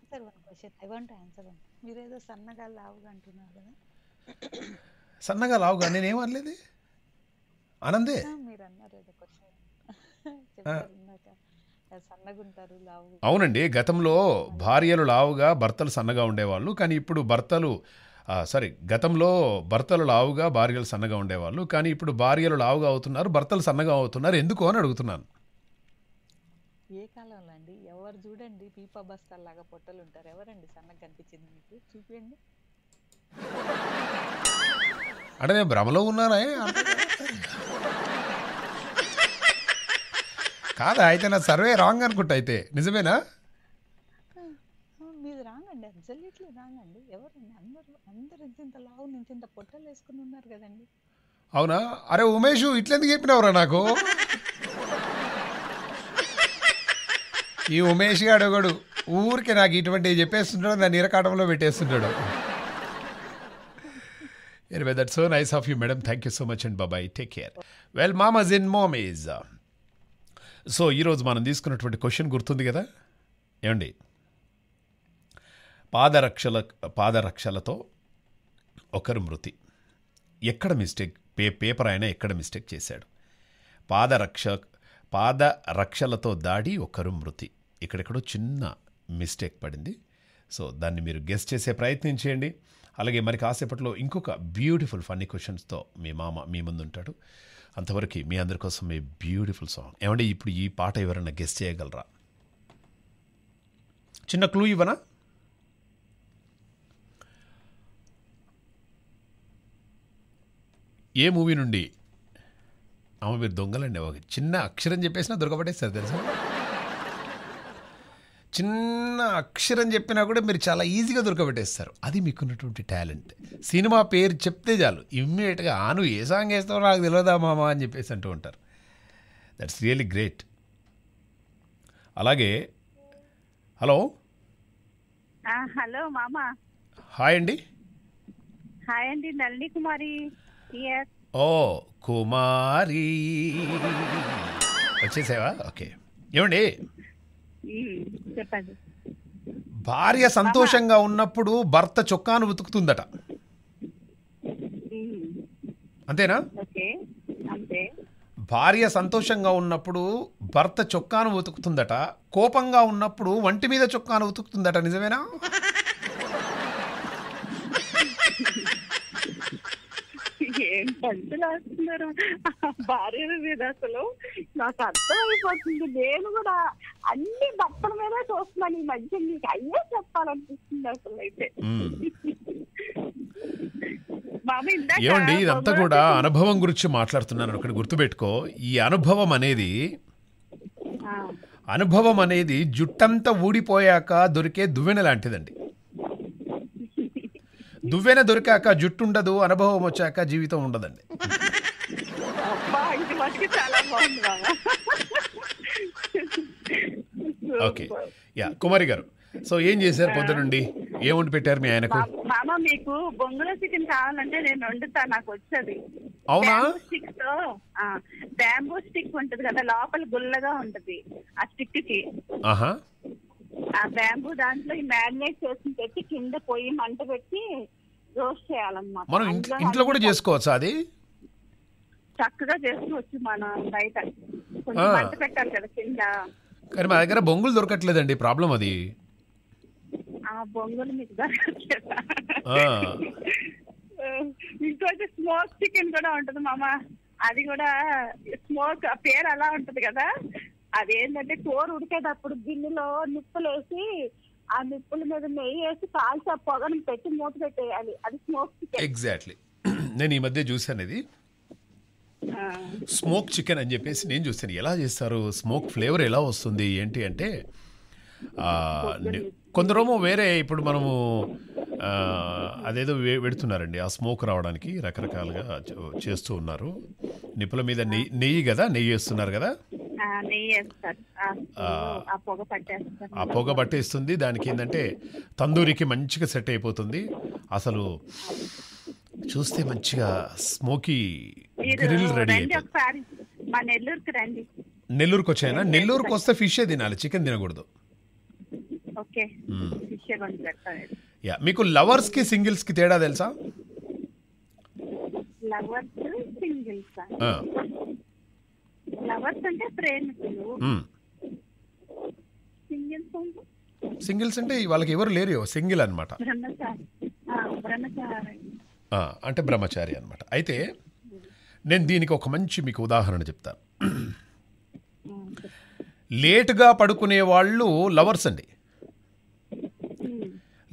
answer one question I want answer one మీరేదో సన్నగా లావుగా అంటున్నారు కదా సన్నగా లావుగా నేనేం అనలేదు ఆనందే మీరు అన్నారు ఏదో అవునండి గతంలో భార్యలు లావుగా భర్తలు సన్నగా ఉండేవాళ్ళు కానీ ఇప్పుడు భర్తలు సారీ గతంలో భర్తలు లావుగా భార్యలు సన్నగా ఉండేవాళ్ళు కానీ ఇప్పుడు భార్యలు లావుగా అవుతున్నారు భర్తలు సన్నగా అవుతున్నారు ఎందుకు అని అడుగుతున్నాను ఏ కాలంలో అండి ఎవరు చూడండి పీపా బస్తాల్లాగా పొట్టలు ఉంటారు ఎవరండి సన్నగా కనిపించింది మీకు చూపించండి అంటే నేను భ్రమలో ఉన్నానా కాదా అయితే నా సర్వే రాంగ్ అనుకుంటా అయితే నిజమేనా మీది రాంగ్ అండి అబ్జల్యూట్లీ రాంగ్ అండి ఎవరండి అందరు అందరు ఇంత లావు నుంచి ఇంత పొట్టలు వేసుకుని ఉన్నారు కదండి అవునా అరే ఉమేష్ ఇట్లెందుకు చెప్పినవరా నాకు ఈ ఉమేష్ గాడు ఒకడు ఊరికి నాకు ఇటువంటి చెప్పేస్తుంటాడు నా ఇరకాటంలో పెట్టేస్తుంటాడు anyway that so nice of you madam thank you so much and bye bye take care well మామజ్ ఇన్ మోమ్ ఈజ్ సో ఈరోజు మనం తీసుకున్నటువంటి క్వశ్చన్ గుర్తుంది కదా ఏమండి పాదరక్షల పాదరక్షలతో ఒకరు మృతి ఎక్కడ మిస్టేక్ పే పేపర్ ఆయన ఎక్కడ మిస్టేక్ చేశాడు పాదరక్ష పాదరక్షలతో దాడి ఒకరు మృతి ఇక్కడెక్కడో చిన్న మిస్టేక్ పడింది సో దాన్ని మీరు గెస్ట్ చేసే ప్రయత్నం చేయండి అలాగే మరి కాసేపట్లో ఇంకొక బ్యూటిఫుల్ ఫన్నీ క్వశ్చన్స్తో మీ మామ మీ ముందు ఉంటాడు అంతవరకు మీ అందరి కోసం మీ బ్యూటిఫుల్ సాంగ్ ఏమంటే ఇప్పుడు ఈ పాట ఎవరైనా గెస్ట్ చేయగలరా చిన్న క్లూ ఇవ్వనా ఏ మూవీ నుండి ఆమె మీరు దొంగలండి ఒక చిన్న అక్షరం చెప్పేసినా దొరకబడేస్తారు తెలుసా చిన్న అక్షరం చెప్పినా కూడా మీరు చాలా ఈజీగా దొరకబెట్టేస్తారు అది మీకున్నటువంటి టాలెంట్ సినిమా పేరు చెప్తే చాలు ఇమ్మీడియట్గా ఆను ఏ సాంగ్ వేస్తావో నాకు తెలియదా మామ అని చెప్పేసి అంటూ ఉంటారు దట్స్ రియలీ గ్రేట్ అలాగే హలో హలో మామ హాయ్ అండి హాయ్ అండి నల్లి కుమారి ఓ కుమారి వచ్చేసావా ఓకే ఏమండి చెప్పండి భార్య సంతోషంగా ఉన్నప్పుడు భర్త చొక్కాను ఉతుకుతుందట అంతేనా భార్య సంతోషంగా ఉన్నప్పుడు భర్త చొక్కాను ఉతుకుతుందట కోపంగా ఉన్నప్పుడు వంటి మీద చొక్కాను ఉతుకుతుందట నిజమేనా ఏం రాస్తున్నారు భార్య మీద అసలు నాకు అర్థం అయిపోతుంది నేను కూడా అన్ని భర్తల మీద చూస్తున్నాను ఈ మధ్య మీకు అయ్యే చెప్పాలనిపిస్తుంది అసలు అయితే ఏమండి ఇదంతా కూడా అనుభవం గురించి మాట్లాడుతున్నాను ఒకటి గుర్తుపెట్టుకో ఈ అనుభవం అనేది అనుభవం అనేది జుట్టంతా ఊడిపోయాక దొరికే దువ్వెన లాంటిదండి దువ్వెన దొరికాక జుట్టు ఉండదు అనుభవం వచ్చాక జీవితం ఉండదండి ఓకే యా కుమారి గారు సో ఏం చేశారు పొద్దు నుండి ఏం వండి పెట్టారు మీ ఆయనకు మామ మీకు బొంగుల చికెన్ కావాలంటే నేను వండుతా నాకు వచ్చేది అవునా స్టిక్ తో బ్యాంబూ స్టిక్ ఉంటది కదా లోపల గుల్లగా ఉంటది ఆ స్టిక్ కి ఆహా ఆ బ్యాంబూ దాంట్లో ఈ మ్యారినేట్ చేసి పెట్టి కింద పోయి మంట పెట్టి రోస్ట్ చేయాలన్నమాట మనం ఇంట్లో కూడా చేసుకోవచ్చా అది చక్కగా చేసుకోవచ్చు మన బయట కొంచెం మంట పెట్టాలి కదా కింద కానీ మా దగ్గర బొంగులు దొరకట్లేదండి ప్రాబ్లం అది ఆ బొంగులు మీకు దొరకట్లేదా ఇంకోటి స్మోక్ చికెన్ కూడా ఉంటది మామ అది కూడా స్మోక్ పేరు అలా ఉంటది కదా అదేంటంటే కూర ఉడికేటప్పుడు గిన్నెలో నిప్పులేసి ఆ నిప్పుల మీద నెయ్యి వేసి కాల్చి ఆ పొగను పెట్టి మూత పెట్టేయాలి అది స్మోక్ ఎగ్జాక్ట్లీ నేను ఈ మధ్య చూశాను ఇది స్మోక్ చికెన్ అని చెప్పేసి నేను చూస్తాను ఎలా చేస్తారు స్మోక్ ఫ్లేవర్ ఎలా వస్తుంది ఏంటి అంటే కొందరేమో వేరే ఇప్పుడు మనము అదేదో పెడుతున్నారండి ఆ స్మోక్ రావడానికి రకరకాలుగా చేస్తూ ఉన్నారు నిప్పుల మీద నెయ్యి నెయ్యి కదా నెయ్యి వేస్తున్నారు కదా ఆ పొగ పట్టేస్తుంది దానికి ఏంటంటే తందూరికి మంచిగా సెట్ అయిపోతుంది అసలు చూస్తే మంచిగా స్మోకీ గ్రిల్ రెడీ నెల్లూరుకి వచ్చాయినా నెల్లూరుకి వస్తే ఫిషే తినాలి చికెన్ తినకూడదు యా hmm. మీకు లవర్స్ కి సింగిల్స్ కి తేడా తెలుసా లవర్స్ అంటే ప్రేమికులు hmm. సింగిల్స్ అంటే వాళ్ళకి ఎవరు లేరు సింగిల్ అనమాట అంటే బ్రహ్మచారి అనమాట అయితే నేను దీనికి ఒక మంచి మీకు ఉదాహరణ చెప్తాను hmm. లేటుగా పడుకునే వాళ్ళు లవర్స్ అండి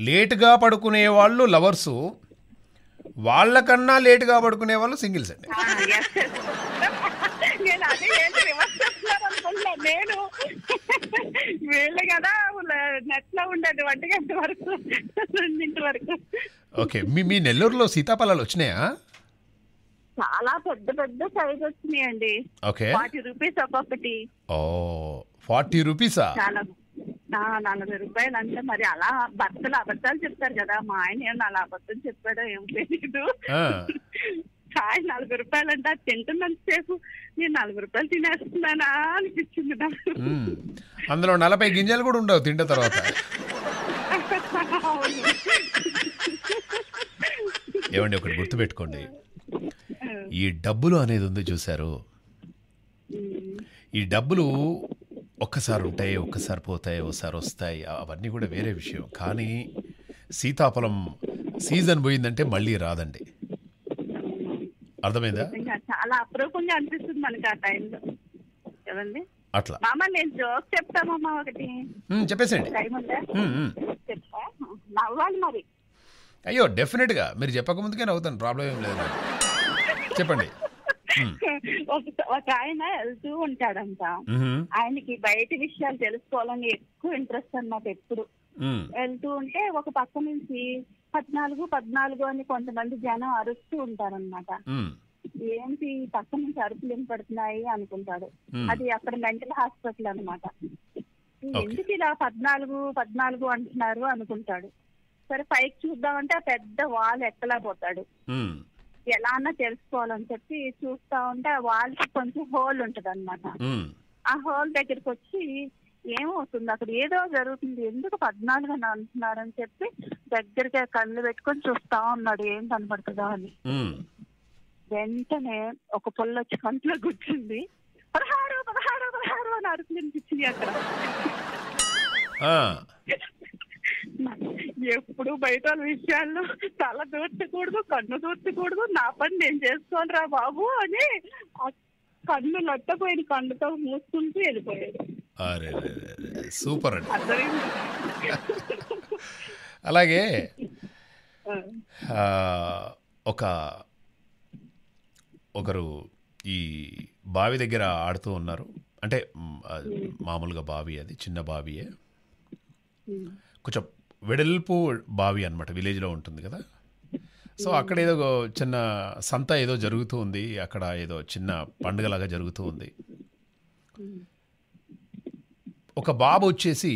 లేటుగా పడుకునే వాళ్ళు లవర్సు వాళ్ళకన్నా లేటుగా పడుకునే వాళ్ళు సింగిల్స్ అండి కదా వరకు ఓకే మీ మీ నెల్లూరులో సీతాఫలాలు వచ్చినాయా చాలా పెద్ద పెద్ద సైజ్ వచ్చినాయండి ఓకే ఫార్టీ రూపీస్ ఒక్కొక్కటి ఓ ఫార్టీ రూపీసా చాలా నలభై రూపాయలు అంటే మరి అలా భర్తలు అబద్ధాలు చెప్తారు కదా మా ఆయన ఏమన్నా అలా అబద్ధం చెప్పాడో ఏం తెలియదు కాయ నలభై రూపాయలు అంటే అది తింటున్నంత సేపు నేను నలభై రూపాయలు తినేస్తున్నానా అనిపించింది నాకు అందులో నలభై గింజలు కూడా ఉండవు తింట తర్వాత ఏమండి ఒకటి గుర్తుపెట్టుకోండి ఈ డబ్బులు అనేది ఉంది చూశారు ఈ డబ్బులు ఒక్కసారి ఉంటాయి ఒక్కసారి పోతాయి ఒకసారి వస్తాయి అవన్నీ కూడా వేరే విషయం కానీ సీతాఫలం సీజన్ పోయిందంటే మళ్ళీ రాదండి అర్థమైందా చాలా అప్రూపంగా అనిపిస్తుంది మనకి ఆ టైంలో అట్లా మామ నేను జోక్ చెప్తామమ్మా ఒకటి చెప్పేసండి నవ్వాలి మరి అయ్యో డెఫినెట్గా మీరు చెప్పక ముందుకే నవ్వుతాను ప్రాబ్లం ఏం లేదు చెప్పండి ఒక ఆయన వెళ్తూ ఉంటాడంట ఆయనకి బయట విషయాలు తెలుసుకోవాలని ఎక్కువ ఇంట్రెస్ట్ అన్నమాట ఎప్పుడు వెళ్తూ ఉంటే ఒక పక్క నుంచి పద్నాలుగు పద్నాలుగు అని కొంతమంది జనం అరుస్తూ ఉంటారనమాట ఏంటి పక్క నుంచి అరుపులు ఏం పడుతున్నాయి అనుకుంటాడు అది అక్కడ మెంటల్ హాస్పిటల్ అనమాట ఎందుకు ఇలా పద్నాలుగు పద్నాలుగు అంటున్నారు అనుకుంటాడు సరే పైకి చూద్దామంటే ఆ పెద్ద వాల్ ఎక్కలేకపోతాడు ఎలా అన్నా తెలుసుకోవాలని చెప్పి చూస్తా ఉంటే వాళ్ళకి కొంచెం హోల్ ఉంటది అనమాట ఆ హోల్ దగ్గరికి వచ్చి ఏమవుతుంది అక్కడ ఏదో జరుగుతుంది ఎందుకు పద్నాలుగు అని అని చెప్పి దగ్గరికి కళ్ళు పెట్టుకొని చూస్తా ఉన్నాడు ఏం కనపడుతుందా అని వెంటనే ఒక పొల్ల వచ్చి కంట్లో కూర్చుంది పదహారు పదహారు పదహారు అని అరుపులు అక్కడ ఎప్పుడు బయట విషయాల్లో తల దూర్చకూడదు కన్ను దూర్చకూడదు నా పని నేను రా బాబు అని కన్ను నట్టపోయిన కన్నుతో మూసుకుంటూ వెళ్ళిపోయాడు సూపర్ అండి అలాగే ఒక ఒకరు ఈ బావి దగ్గర ఆడుతూ ఉన్నారు అంటే మామూలుగా బావి అది చిన్న బావియే కొంచెం వెడల్పు బావి అనమాట విలేజ్లో ఉంటుంది కదా సో అక్కడ ఏదో చిన్న సంత ఏదో జరుగుతూ ఉంది అక్కడ ఏదో చిన్న పండుగలాగా జరుగుతూ ఉంది ఒక బాబు వచ్చేసి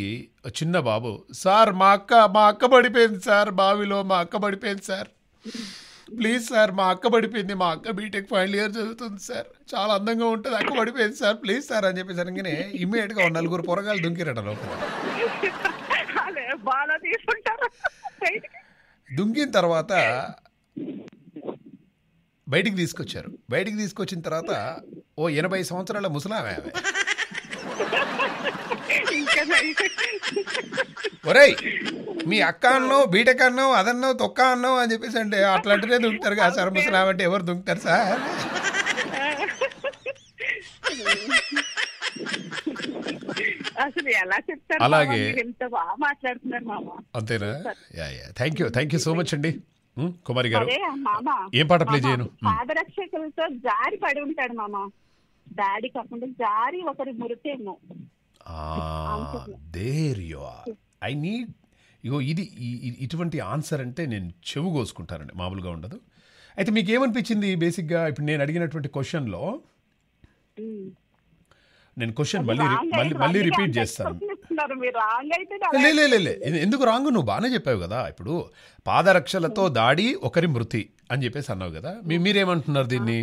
చిన్న బాబు సార్ మా అక్క మా అక్క పడిపోయింది సార్ బావిలో మా అక్క పడిపోయింది సార్ ప్లీజ్ సార్ మా అక్క పడిపోయింది మా అక్క బీటెక్ ఫైనల్ ఇయర్ చదువుతుంది సార్ చాలా అందంగా ఉంటుంది అక్క పడిపోయింది సార్ ప్లీజ్ సార్ అని చెప్పేసరికి ఇమ్మీడియట్గా నలుగురు పొరగాలు దుంకిరట లోపల బాగా తీసుకుంటారు దుంగిన తర్వాత బయటికి తీసుకొచ్చారు బయటికి తీసుకొచ్చిన తర్వాత ఓ ఎనభై సంవత్సరాల ముసలామే ఆమె ఒరేయ్ మీ అక్క అన్నం బీటెక్ అన్నం అదన్నం తొక్క అన్నావు అని చెప్పేసి అంటే అట్లాంటినే దుంకుతారు కదా సార్ ముసలామంటే ఎవరు దుంకుతారు సార్ అసలు ఎలా చెప్తారు అలాగే ఎంత బాగా మాట్లాడుతున్నారు మామ అంతేనా yeah yeah thank you thank you so much అండి కుమారి గారు ఏం పాట ప్లే చేయను పాదరక్షకులతో జారి పడి ఉంటాడు మామ డాడీ కాకుండా జారి ఒకరి మురితేమో దేర్ యు ఐ నీడ్ ఇగో ఇది ఇటువంటి ఆన్సర్ అంటే నేను చెవు కోసుకుంటానండి మామూలుగా ఉండదు అయితే మీకు ఏమనిపించింది బేసిక్గా ఇప్పుడు నేను అడిగినటువంటి క్వశ్చన్లో నేను క్వశ్చన్ మళ్ళీ మళ్ళీ మళ్ళీ రిపీట్ చేస్తాను ఎందుకు రాంగ్ నువ్వు బాగానే చెప్పావు కదా ఇప్పుడు పాదరక్షలతో దాడి ఒకరి మృతి అని చెప్పేసి అన్నావు కదా మీరేమంటున్నారు దీన్ని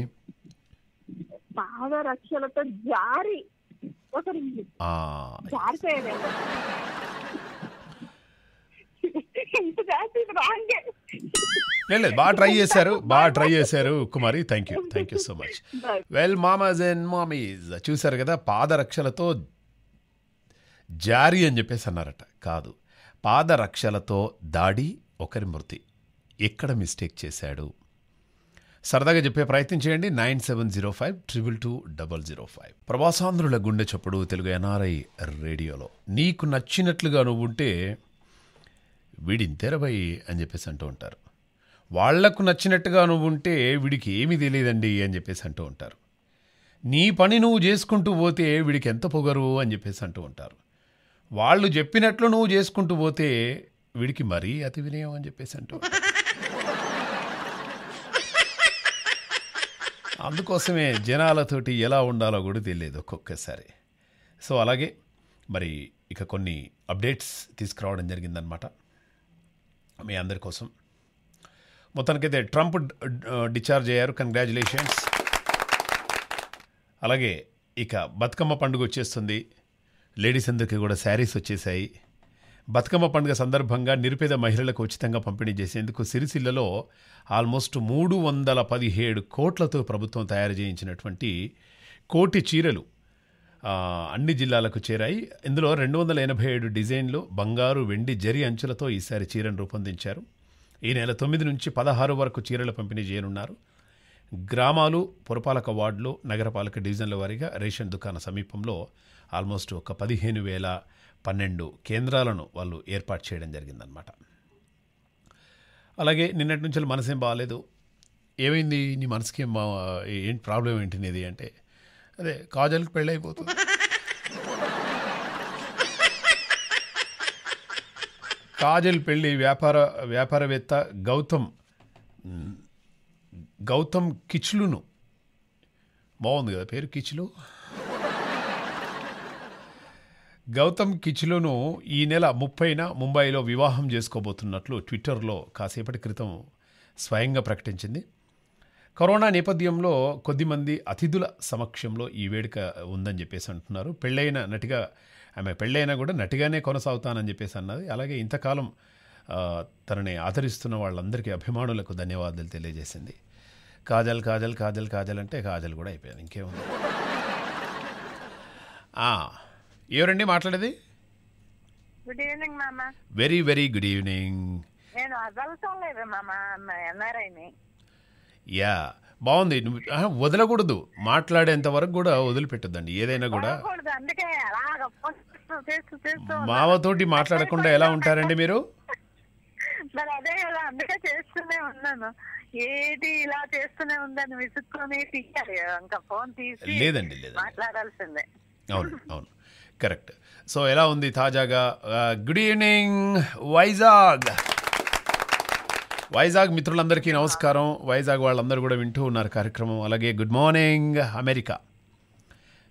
పాదరక్షలతో జారి లేదు బాగా ట్రై చేశారు బాగా ట్రై చేశారు Kumari thank you thank you so much well మామాజ్ అండ్ మామీజ్ చూశారు కదా పాదరక్షలతో జారీ అని చెప్పేసి అన్నారట కాదు పాదరక్షలతో దాడి ఒకరి మృతి ఎక్కడ మిస్టేక్ చేశాడు సరదాగా చెప్పే ప్రయత్నం చేయండి nine seven zero five triple two double zero five ప్రవాసాంధ్రుల గుండె చప్పుడు తెలుగు ఎన్ఆర్ఐ రేడియోలో నీకు నచ్చినట్లుగా నువ్వు ఉంటే వీడింతేరబై అని చెప్పేసి అంటూ ఉంటారు వాళ్లకు నచ్చినట్టుగా నువ్వు ఉంటే వీడికి ఏమీ తెలియదండి అని చెప్పేసి అంటూ ఉంటారు నీ పని నువ్వు చేసుకుంటూ పోతే వీడికి ఎంత పొగరు అని చెప్పేసి అంటూ ఉంటారు వాళ్ళు చెప్పినట్లు నువ్వు చేసుకుంటూ పోతే వీడికి మరీ అతి వినయం అని చెప్పేసి అంటూ అందుకోసమే జనాలతోటి ఎలా ఉండాలో కూడా తెలియదు ఒక్కొక్కసారి సో అలాగే మరి ఇక కొన్ని అప్డేట్స్ తీసుకురావడం జరిగిందనమాట మీ అందరి కోసం మొత్తానికైతే ట్రంప్ డిశ్చార్జ్ అయ్యారు కంగ్రాచులేషన్స్ అలాగే ఇక బతుకమ్మ పండుగ వచ్చేస్తుంది లేడీస్ అందరికీ కూడా శారీస్ వచ్చేసాయి బతుకమ్మ పండుగ సందర్భంగా నిరుపేద మహిళలకు ఉచితంగా పంపిణీ చేసేందుకు సిరిసిల్లలో ఆల్మోస్ట్ మూడు వందల పదిహేడు కోట్లతో ప్రభుత్వం తయారు చేయించినటువంటి కోటి చీరలు అన్ని జిల్లాలకు చేరాయి ఇందులో రెండు వందల ఎనభై ఏడు డిజైన్లు బంగారు వెండి జరి అంచులతో ఈసారి చీరను రూపొందించారు ఈ నెల తొమ్మిది నుంచి పదహారు వరకు చీరలు పంపిణీ చేయనున్నారు గ్రామాలు పురపాలక వార్డులు నగరపాలక డివిజన్ల వారీగా రేషన్ దుకాణ సమీపంలో ఆల్మోస్ట్ ఒక పదిహేను వేల పన్నెండు కేంద్రాలను వాళ్ళు ఏర్పాటు చేయడం జరిగిందనమాట అలాగే నిన్నటి నుంచి మనసేం బాగాలేదు ఏమైంది నీ మనసుకి ఏం ప్రాబ్లం ఏంటి నీది అంటే అదే కాజల్కి పెళ్ళైపోతుంది కాజల్ పెళ్ళి వ్యాపార వ్యాపారవేత్త గౌతమ్ గౌతమ్ కిచ్లును బాగుంది కదా పేరు కిచ్లు గౌతమ్ కిచ్లును ఈ నెల ముప్పైన ముంబైలో వివాహం చేసుకోబోతున్నట్లు ట్విట్టర్లో కాసేపటి క్రితం స్వయంగా ప్రకటించింది కరోనా నేపథ్యంలో కొద్దిమంది అతిథుల సమక్షంలో ఈ వేడుక ఉందని చెప్పేసి అంటున్నారు పెళ్ళైన నటిగా ఆమె పెళ్ళైనా కూడా నటిగానే కొనసాగుతానని చెప్పేసి అన్నది అలాగే ఇంతకాలం తనని ఆదరిస్తున్న వాళ్ళందరికీ అభిమానులకు ధన్యవాదాలు తెలియజేసింది కాజల్ కాజల్ కాజల్ కాజల్ అంటే కాజల్ కూడా అయిపోయాను ఇంకేముంది ఎవరండి మాట్లాడేది good evening very very good evening నేను ఎన్ఆర్ఐని యా బాగుంది వదలకూడదు మాట్లాడేంత వరకు కూడా వదిలిపెట్టద్దండి ఏదైనా కూడా మావతోటి మాట్లాడకుండా ఎలా ఉంటారండి మీరు అదే కదా అందుకే చేస్తూనే ఉన్నాను ఏది ఇలా చేస్తూనే ఉందని విసుక్కునే తీయాలి ఇంకా ఫోన్ తీసి లేదండి లేదండి మాట్లాడాల్సిందే అవును అవును కరెక్ట్ సో ఎలా ఉంది తాజాగా గుడ్ ఈవినింగ్ వైజాగ్ వైజాగ్ మిత్రులందరికీ నమస్కారం వైజాగ్ వాళ్ళందరూ కూడా వింటూ ఉన్నారు కార్యక్రమం అలాగే గుడ్ మార్నింగ్ అమెరికా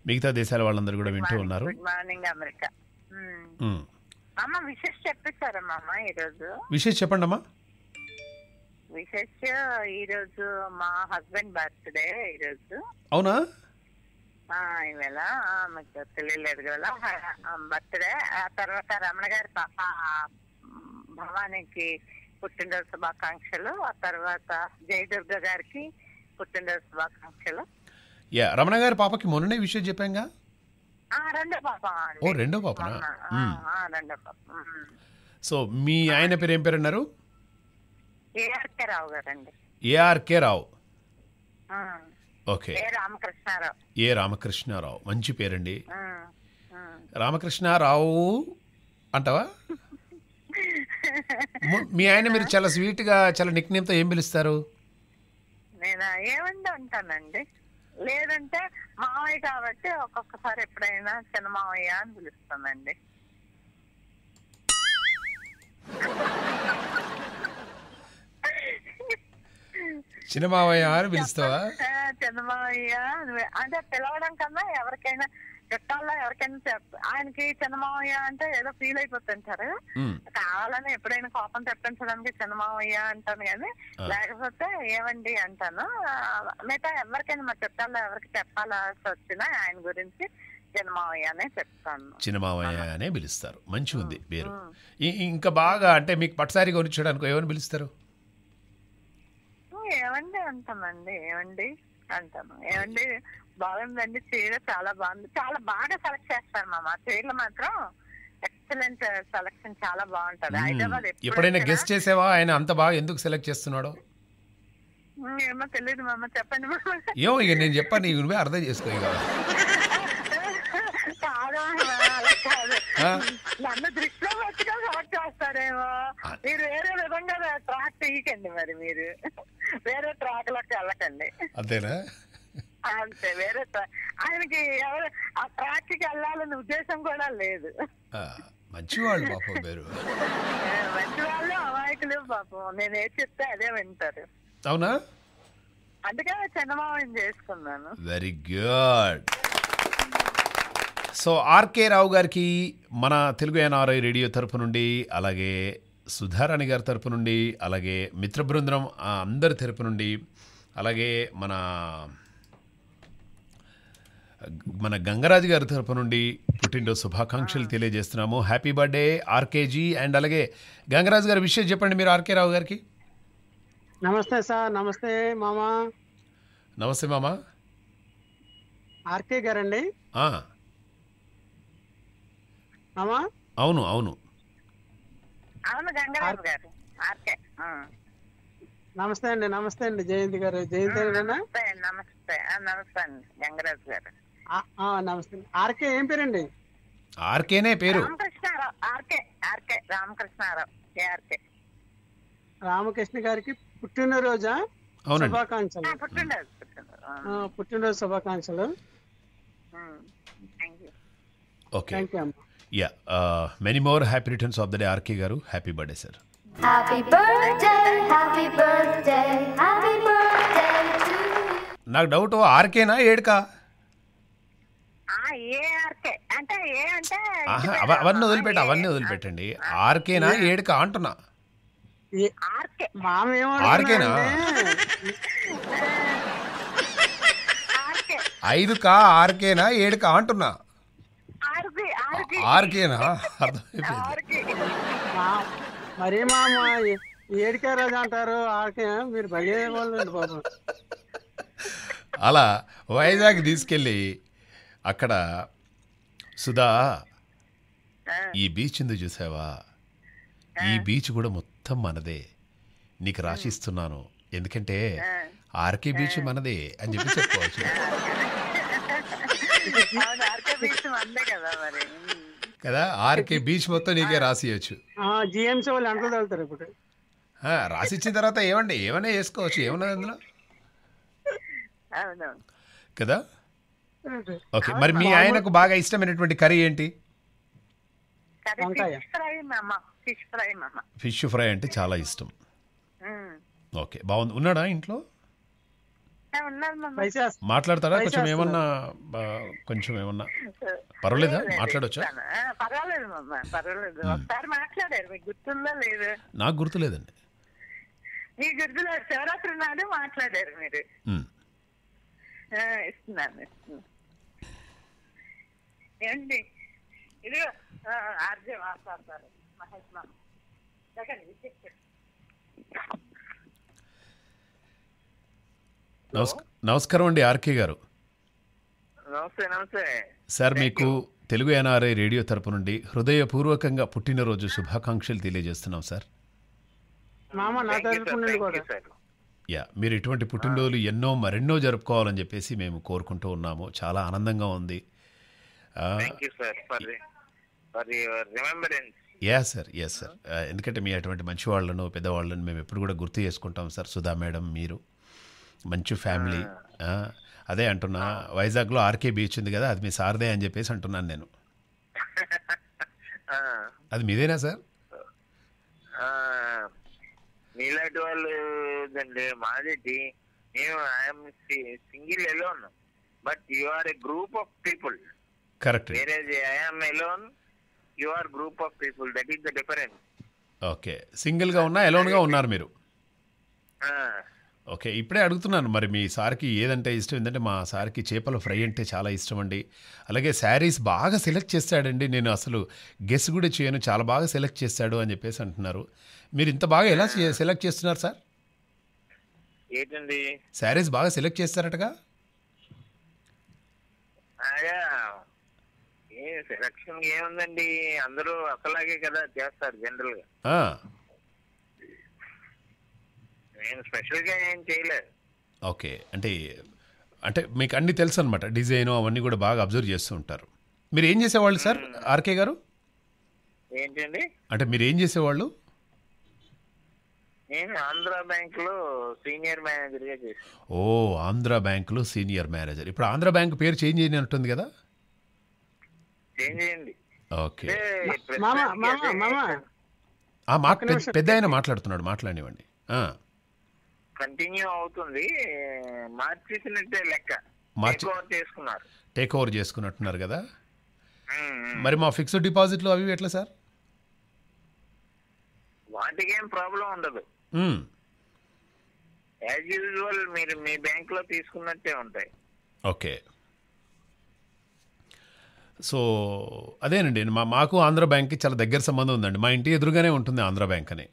మిగతా దేశాల వాళ్ళందరూ కూడా వింటూ ఉన్నారు విశేష చెప్పండి అమ్మా విశేష ఈరోజు మా హస్బెండ్ బర్త్డే ఈరోజు అవునా ఇవాళ మీకు తెలియలేదు కదా బర్త్డే ఆ తర్వాత రమణ గారి పాప భవానీకి పుట్టినరోజు శుభాకాంక్షలు ఆ తర్వాత జయదుర్గ గారికి పుట్టినరోజు శుభాకాంక్షలు యా రమణ గారి పాపకి మొన్ననే విషయం చెప్పాంగా రెండో పాప ఓ రెండో పాపనా రెండో పాప సో మీ ఆయన పేరు ఏం పేరు అన్నారు ఏఆర్కే రావు గారండి ఏఆర్కే రావు ఓకే రామకృష్ణారావు ఏ రామకృష్ణారావు మంచి పేరండి రామకృష్ణారావు అంటావా మీ ఆయన మీరు చాలా స్వీట్ గా చాలా నిక్ నేమ్ తో ఏం పిలుస్తారు నేను ఏమండి అంటానండి లేదంటే మావయ్య కాబట్టి ఒక్కొక్కసారి ఎప్పుడైనా చిన్న మావయ్య అని పిలుస్తానండి చిన్న అని పిలుస్తావా చిన్న మామయ్య అంటే పిలవడం కన్నా ఎవరికైనా చుట్టాల్లో ఎవరికైనా చెప్ ఆయనకి చిన్నమావయ్య అంటే ఏదో ఫీల్ అయిపోతుంటారు కావాలని ఎప్పుడైనా కోపం తెప్పించడానికి చిన్నమావయ్య అంటాను కానీ లేకపోతే ఏమండి అంటాను మిగతా ఎవరికైనా మా చుట్టాల్లో ఎవరికి చెప్పాలి వచ్చినా ఆయన గురించి చిన్నమావయ్య అనే పిలుస్తారు మంచి ఉంది పేరు ఇంకా బాగా అంటే మీకు పట్టుసారి కొనిచ్చడానికి ఏమని పిలుస్తారు ఏమండి అంటామండి ఏమండి అంటాను ఏమండి బాగుందండి చీర చాలా బాగుంది చాలా బాగా సెలెక్ట్ చేస్తారు మామ చీరలు మాత్రం ఎక్సలెంట్ సెలెక్షన్ చాలా బాగుంటది హైదరాబాద్ ఎప్పుడైనా గెస్ట్ చేసేవా ఆయన అంత బాగా ఎందుకు సెలెక్ట్ చేస్తున్నాడు ఏమో తెలియదు మామ చెప్పండి ఏమో ఇక నేను చెప్పాను ఇవి నువ్వే అర్థం చేసుకో ఇక నన్ను దృష్టిలో వచ్చిగా సెలెక్ట్ చేస్తారేమో మీరు వేరే విధంగా ట్రాక్ తీయకండి మరి మీరు వేరే ట్రాక్ లోకి వెళ్ళకండి అంతేనా అంతే వేరే ఆయనకి ఎవరు ఆ ట్రాక్కి వెళ్ళాలనే ఉద్దేశం కూడా లేదు మంచివాళ్ళు పాపం మీరు మంచివాళ్ళు అమాయకులు పాపం నేను ఏం చెప్తే అదే వింటారు అవునా అందుకే చందమామని చేసుకున్నాను very good so RK Rao గారికి మన తెలుగు ఎన్ఆర్ఐ రేడియో తరపు నుండి అలాగే సుధారాణి గారి తరపు నుండి అలాగే మిత్ర బృందం అందరి తరపు నుండి అలాగే మన మన గంగరాజు గారి తరపు నుండి పుట్టినరోజు శుభాకాంక్షలు తెలియజేస్తున్నాము హ్యాపీ బర్త్డే ఆర్కేజీ అండ్ అలాగే గంగరాజు గారి విషయం చెప్పండి మీరు ఆర్కే రావు గారికి నమస్తే సార్ నమస్తే మామా నమస్తే మామా ఆర్కే గారండి మామా అవును అవును ఆర్కే నమస్తే అండి నమస్తే అండి జయంతి గారు జయంతి నమస్తే నమస్తే నమస్తే అండి గంగరాజు గారు నమస్తే ఆర్కే ఏం పేరండి ఆర్కేనే పేరు ఆర్కే ఆర్కే రామకృష్ణారావు రామకృష్ణ గారికి పుట్టినరోజా శుభాకాంక్షలు పుట్టినరోజు శుభాకాంక్షలు okay yeah many more happy returns of the day RK గారు హ్యాపీ బర్త్డే సార్ నాకు డౌట్ ఆర్కేనా ఏడుకా అవన్నీ వదిలిపెట్ట అవన్నీ వదిలిపెట్టండి ఆర్కేనా ఏడుక అంటున్నా ఆర్కేనా ఐదు కా ఆర్కేనా ఏడుక అంటున్నా ఆర్కేనా అర్థమైపోయింది మరి మామ ఏడికే రాజు అంటారు ఆర్కే మీరు బయట అలా వైజాగ్ తీసుకెళ్ళి అక్కడ సుధా ఈ బీచ్ ఉంది చూసావా ఈ బీచ్ కూడా మొత్తం మనదే నీకు రాసిస్తున్నాను ఎందుకంటే ఆర్కే బీచ్ మనదే అని చెప్పి చెప్పుకోవచ్చు కదా ఆర్కే బీచ్ మొత్తం నీకే రాసియచ్చు రాసిచ్చిన తర్వాత ఏమండి ఏమైనా వేసుకోవచ్చు ఏమన్నా అందులో కదా ఓకే మరి మీ ఆయనకు బాగా ఇష్టమైనటువంటి కర్రీ ఏంటి ఫిష్ ఫ్రై అంటే చాలా ఇష్టం ఓకే బాగుంది ఉన్నాడా ఇంట్లో మాట్లాడతాడా కొంచెం ఏమన్నా కొంచెం ఏమన్నా పర్వాలేదా మాట్లాడొచ్చా నాకు గుర్తులేదండి శివరాత్రి నాడు మాట్లాడారు మీరు ఇస్తున్నాను ఏంటి ఇది ఆర్జే మాట్లాడతారు మహేష్ మామ నమస్కారం అండి ఆర్కే గారు నమస్తే నమస్తే సార్ మీకు తెలుగు ఎన్ఆర్ఐ రేడియో తరపు నుండి హృదయపూర్వకంగా పుట్టినరోజు శుభాకాంక్షలు తెలియజేస్తున్నాం సార్ యా మీరు ఇటువంటి పుట్టినరోజులు ఎన్నో మరెన్నో జరుపుకోవాలని చెప్పేసి మేము కోరుకుంటూ ఉన్నాము చాలా ఆనందంగా ఉంది thank you sir yeah sir yes sir ఎందుకంటే మీ అటువంటి మంచి వాళ్ళను పెద్దవాళ్ళను మేము ఎప్పుడు కూడా గుర్తు చేసుకుంటాం సార్ సుధా మేడం మీరు మంచి ఫ్యామిలీ ah. Ah, అదే అంటున్నా వైజాగ్లో ఆర్కే బీచ్ ఉంది కదా అది మీ సారదే అని చెప్పేసి అంటున్నాను నేను ah. అది మీదేనా సార్ మీలాంటి వాళ్ళు మాది నేను I'm single alone but you are a group of people correct whereas I am alone you are group of people okay single గా ఉన్నా అలోన్ గా ఉన్నారు మీరు ఓకే ఇప్పుడే అడుగుతున్నాను మరి మీ సార్కి ఏదంటే ఇష్టం ఏంటంటే మా సార్కి చేపల ఫ్రై అంటే చాలా ఇష్టం అండి అలాగే శారీస్ బాగా సెలెక్ట్ చేస్తాడండి నేను అసలు గెస్ కూడా చేయను చాలా బాగా సెలెక్ట్ చేస్తాడు అని చెప్పేసి అంటున్నారు మీరు ఇంత బాగా ఎలా సెలెక్ట్ చేస్తున్నారు సార్ ఏంటండి శారీస్ బాగా సెలెక్ట్ చేస్తారటగా సెలక్షన్ ఏముందండి అందరూ అసలాగే కదా చేస్తారు జనరల్ గా నేను స్పెషల్ గా ఏం చేయలేదు ఓకే అంటే అంటే మీకు అన్ని తెలుసు అనమాట డిజైన్ అవన్నీ కూడా బాగా అబ్జర్వ్ చేస్తూ ఉంటారు మీరు ఏం చేసేవాళ్ళు సార్ ఆర్కే గారు ఏంటండి అంటే మీరు ఏం చేసేవాళ్ళు నేను ఆంధ్ర బ్యాంకులో సీనియర్ మేనేజర్ ఓ ఆంధ్ర బ్యాంకులో సీనియర్ మేనేజర్ ఇప్పుడు ఆంధ్ర బ్యాంక్ పేరు చేంజ్ అయినట్టుంది కదా చేంజ్ చేయండి ఓకే పెద్ద ఆయన మాట్లాడుతున్నాడు మాట్లాడివ్వండి కంటిన్యూ అవుతుంది మార్చేసినట్టే లెక్క చేసుకున్నారు టేక్ ఓవర్ చేసుకున్నట్టున్నారు కదా మరి మా ఫిక్స్డ్ డిపాజిట్లు అవి ఎట్లా సార్ వాటికి ఏం ప్రాబ్లం ఉండదు యాజ్ యూజువల్ మీరు మీ బ్యాంక్ లో తీసుకున్నట్టే ఉంటాయి ఓకే సో అదేనండి మా మాకు ఆంధ్ర కి చాలా దగ్గర సంబంధం ఉందండి మా ఇంటి ఎదురుగానే ఉంటుంది ఆంధ్ర బ్యాంక్ అని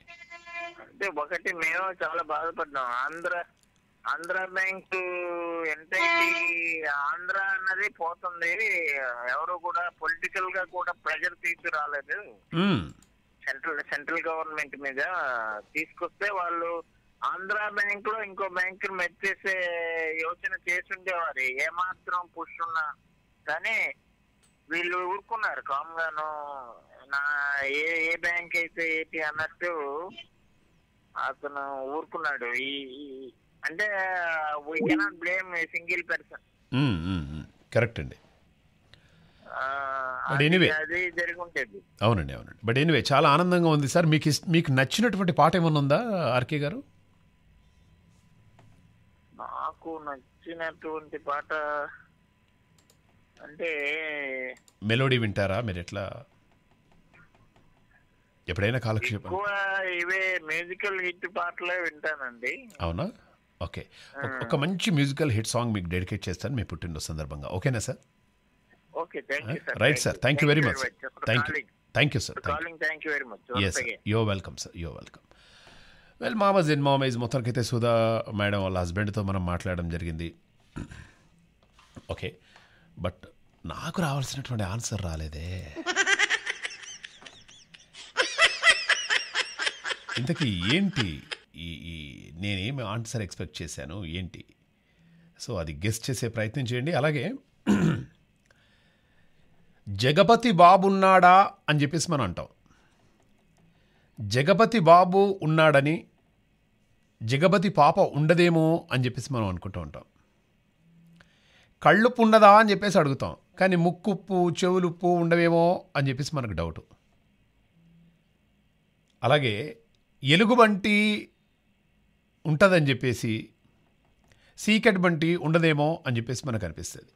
అంటే ఒకటి మేము చాలా బాధపడ్డాం ఆంధ్ర ఆంధ్ర బ్యాంక్ ఎన్ఐటి ఆంధ్ర అన్నది పోతుంది ఎవరు కూడా పొలిటికల్ గా కూడా ప్రెజర్ తీసుకురాలేదు సెంట్రల్ సెంట్రల్ గవర్నమెంట్ మీద తీసుకొస్తే వాళ్ళు ఆంధ్ర బ్యాంక్ లో ఇంకో బ్యాంక్ మెచ్చేసే యోచన చేసి ఉండేవారు ఏమాత్రం పుష్ ఉన్నా కానీ వీళ్ళు ఊరుకున్నారు కామ్ గాను నా ఏ ఏ బ్యాంక్ అయితే ఏంటి అన్నట్టు అతను ఊరుకున్నాడు ఈ అంటే we cannot blame single person correct అండి అవునండి అవునండి బట్ ఎనివే చాలా ఆనందంగా ఉంది సార్ మీకు మీకు నచ్చినటువంటి పాట ఏమన్నా ఉందా ఆర్కే గారు నాకు నచ్చినటువంటి పాట అంటే మెలోడీ వింటారా మీరు ఎట్లా ఎప్పుడైనా కాలక్షేపం ఇవే మ్యూజికల్ హిట్ పాటలే వింటానండి అవునా ఓకే ఒక మంచి మ్యూజికల్ హిట్ సాంగ్ మీకు డెడికేట్ చేస్తాను మీ పుట్టినరోజు సందర్భంగా ఓకేనా sir okay right sir thank you very much thank you thank you sir thank you very much yes you're welcome sir you're welcome well మామజ్ ఇన్ మామేజ్ అయితే సుధా మేడం వాళ్ళ హస్బెండ్తో మనం మాట్లాడడం జరిగింది ఓకే బట్ నాకు రావాల్సినటువంటి ఆన్సర్ రాలేదే ఇంతకీ ఏంటి ఈ ఆన్సర్ ఎక్స్పెక్ట్ చేశాను ఏంటి సో అది గెస్ట్ చేసే ప్రయత్నం చేయండి అలాగే జగపతి బాబు ఉన్నాడా అని చెప్పేసి మనం అంటాం జగపతి బాబు ఉన్నాడని జగపతి పాప ఉండదేమో అని చెప్పేసి మనం అనుకుంటూ ఉంటాం కళ్ళుపు ఉన్నదా అని చెప్పేసి అడుగుతాం కానీ ముక్కుప్పు చెవులుప్పు ఉండవేమో అని చెప్పేసి మనకు డౌట్ అలాగే ఎలుగు బంటి ఉంటుందని చెప్పేసి సీకెట్ బంటి ఉండదేమో అని చెప్పేసి మనకు అనిపిస్తుంది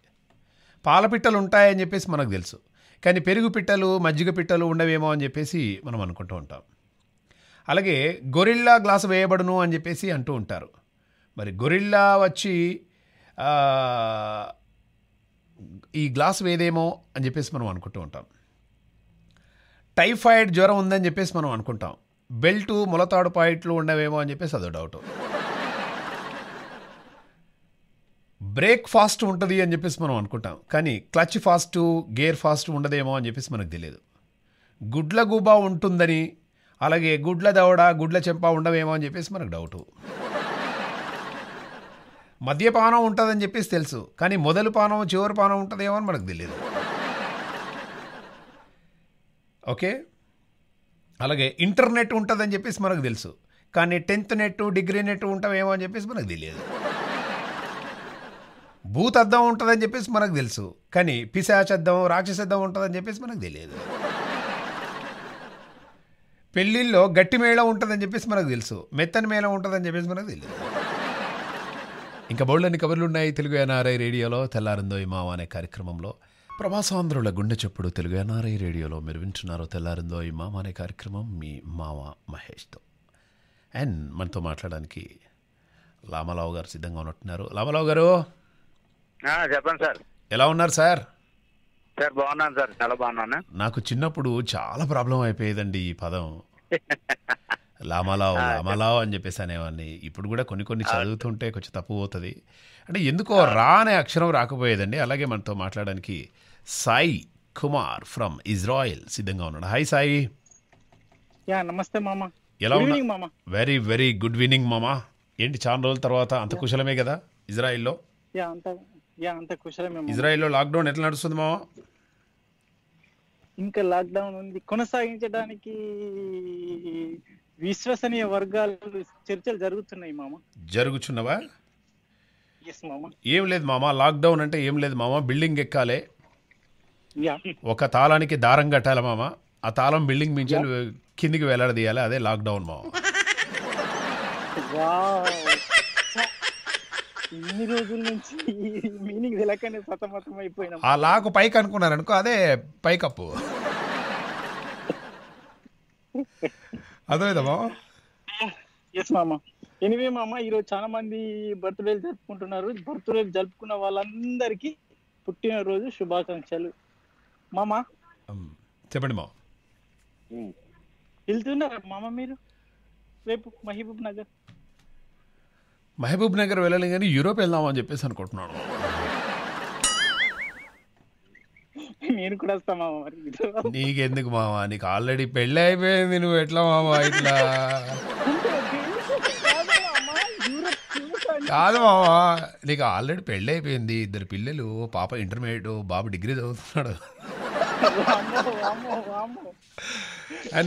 పాలపిట్టలు ఉంటాయని చెప్పేసి మనకు తెలుసు కానీ పెరుగు పిట్టలు మజ్జిగ పిట్టలు ఉండవేమో అని చెప్పేసి మనం అనుకుంటూ ఉంటాం అలాగే గొరిల్లా గ్లాసు వేయబడును అని చెప్పేసి అంటూ ఉంటారు మరి గొరిల్లా వచ్చి ఈ గ్లాసు వేదేమో అని చెప్పేసి మనం అనుకుంటూ ఉంటాం టైఫాయిడ్ జ్వరం ఉందని చెప్పేసి మనం అనుకుంటాం బెల్టు మొలతాడు పాయింట్లు ఉండవేమో అని చెప్పేసి అదో డౌట్ బ్రేక్ఫాస్ట్ ఉంటుంది అని చెప్పేసి మనం అనుకుంటాం కానీ క్లచ్ ఫాస్ట్ గేర్ ఫాస్ట్ ఉండదేమో అని చెప్పేసి మనకు తెలియదు గుడ్ల గుబా ఉంటుందని అలాగే గుడ్ల దవడ గుడ్ల చెంప ఉండవేమో అని చెప్పేసి మనకు డౌటు మద్యపానం ఉంటుందని చెప్పేసి తెలుసు కానీ మొదలు పానం చివరి పానం ఉంటుందేమో అని మనకు తెలియదు ఓకే అలాగే ఇంటర్నెట్ ఉంటుందని చెప్పేసి మనకు తెలుసు కానీ టెన్త్ నెట్ డిగ్రీ నెట్ ఉంటామేమో అని చెప్పేసి మనకు తెలియదు అద్దం ఉంటుందని చెప్పేసి మనకు తెలుసు కానీ పిశాచద్దం రాక్షసద్దం ఉంటుందని చెప్పేసి మనకు తెలియదు పెళ్ళిల్లో గట్టి మేళ ఉంటుందని చెప్పేసి మనకు తెలుసు మెత్తని మేళ ఉంటుందని చెప్పేసి మనకు తెలియదు ఇంకా అన్ని కబుర్లు ఉన్నాయి తెలుగు ఎన్ఆర్ఐ రేడియోలో తెల్లారిందో ఇమావా అనే కార్యక్రమంలో ప్రవాసాంధ్రుల గుండె చెప్పుడు తెలుగు ఎన్ఆర్ఐ రేడియోలో మీరు వింటున్నారు తెల్లారిందో ఇమావా అనే కార్యక్రమం మీ మావ మహేష్తో అండ్ మనతో మాట్లాడడానికి లామలావు గారు సిద్ధంగా ఉన్నట్టున్నారు లామలావు గారు చెప్పండి సార్ ఎలా ఉన్నారు సార్ సార్ బాగున్నాను సార్ చాలా బాగున్నాను నాకు చిన్నప్పుడు చాలా ప్రాబ్లం అయిపోయేదండి ఈ పదం లామాలావు లామాలావు అని చెప్పేసి అనేవాడిని ఇప్పుడు కూడా కొన్ని కొన్ని చదువుతుంటే కొంచెం తప్పు పోతుంది అంటే ఎందుకో రా అనే అక్షరం రాకపోయేదండి అలాగే మనతో మాట్లాడడానికి సాయి కుమార్ ఫ్రమ్ ఇజ్రాయిల్ సిద్ధంగా ఉన్నాడు హాయ్ సాయి యా నమస్తే మామ ఎలా ఉన్నా వెరీ వెరీ గుడ్ వినింగ్ మామా ఏంటి చాలా రోజుల తర్వాత అంత కుశలమే కదా ఇజ్రాయిల్లో ఇజ్రాయిల్లో లాక్డౌన్ ఎట్లా నడుస్తుంది మామా ఇంకా లాక్డౌన్ ఉంది కొనసాగించడానికి విశ్వసనీయ వర్గాలు చర్చలు జరుగుతున్నాయి మామ జరుగుచున్నవా ఏం లేదు మామ లాక్డౌన్ అంటే ఏం లేదు మామ బిల్డింగ్ ఎక్కాలే ఒక తాళానికి దారం కట్టాలి మామ ఆ తాళం బిల్డింగ్ మించి కిందికి వేలాడదీయాలి అదే లాక్డౌన్ మామ ఇన్ని రోజుల నుంచి మీనింగ్ ఆ లాకు పైకి అనుకున్నారనుకో అదే పైకప్పు అర్థమైందా ఎస్ మామ ఎనివే మామ ఈరోజు చాలా మంది బర్త్డేలు జరుపుకుంటున్నారు బర్త్డేలు జరుపుకున్న వాళ్ళందరికీ పుట్టినరోజు శుభాకాంక్షలు మామ చెప్పండి మామ వెళ్తున్నారా మామ మీరు రేపు మహబూబ్ నగర్ మహబూబ్ నగర్ వెళ్ళాలి కానీ యూరోప్ వెళ్దామని చెప్పేసి అనుకుంటున్నాను నేను కూడా వస్తా మామ మరి నీకెందుకు మామ నీకు ఆల్రెడీ పెళ్ళి అయిపోయింది నువ్వు ఎట్లా మామ ఇట్లా కాదు మామ నీకు ఆల్రెడీ పెళ్ళి అయిపోయింది ఇద్దరు పిల్లలు పాప ఇంటర్మీడియట్ బాబు డిగ్రీ చదువుతున్నాడు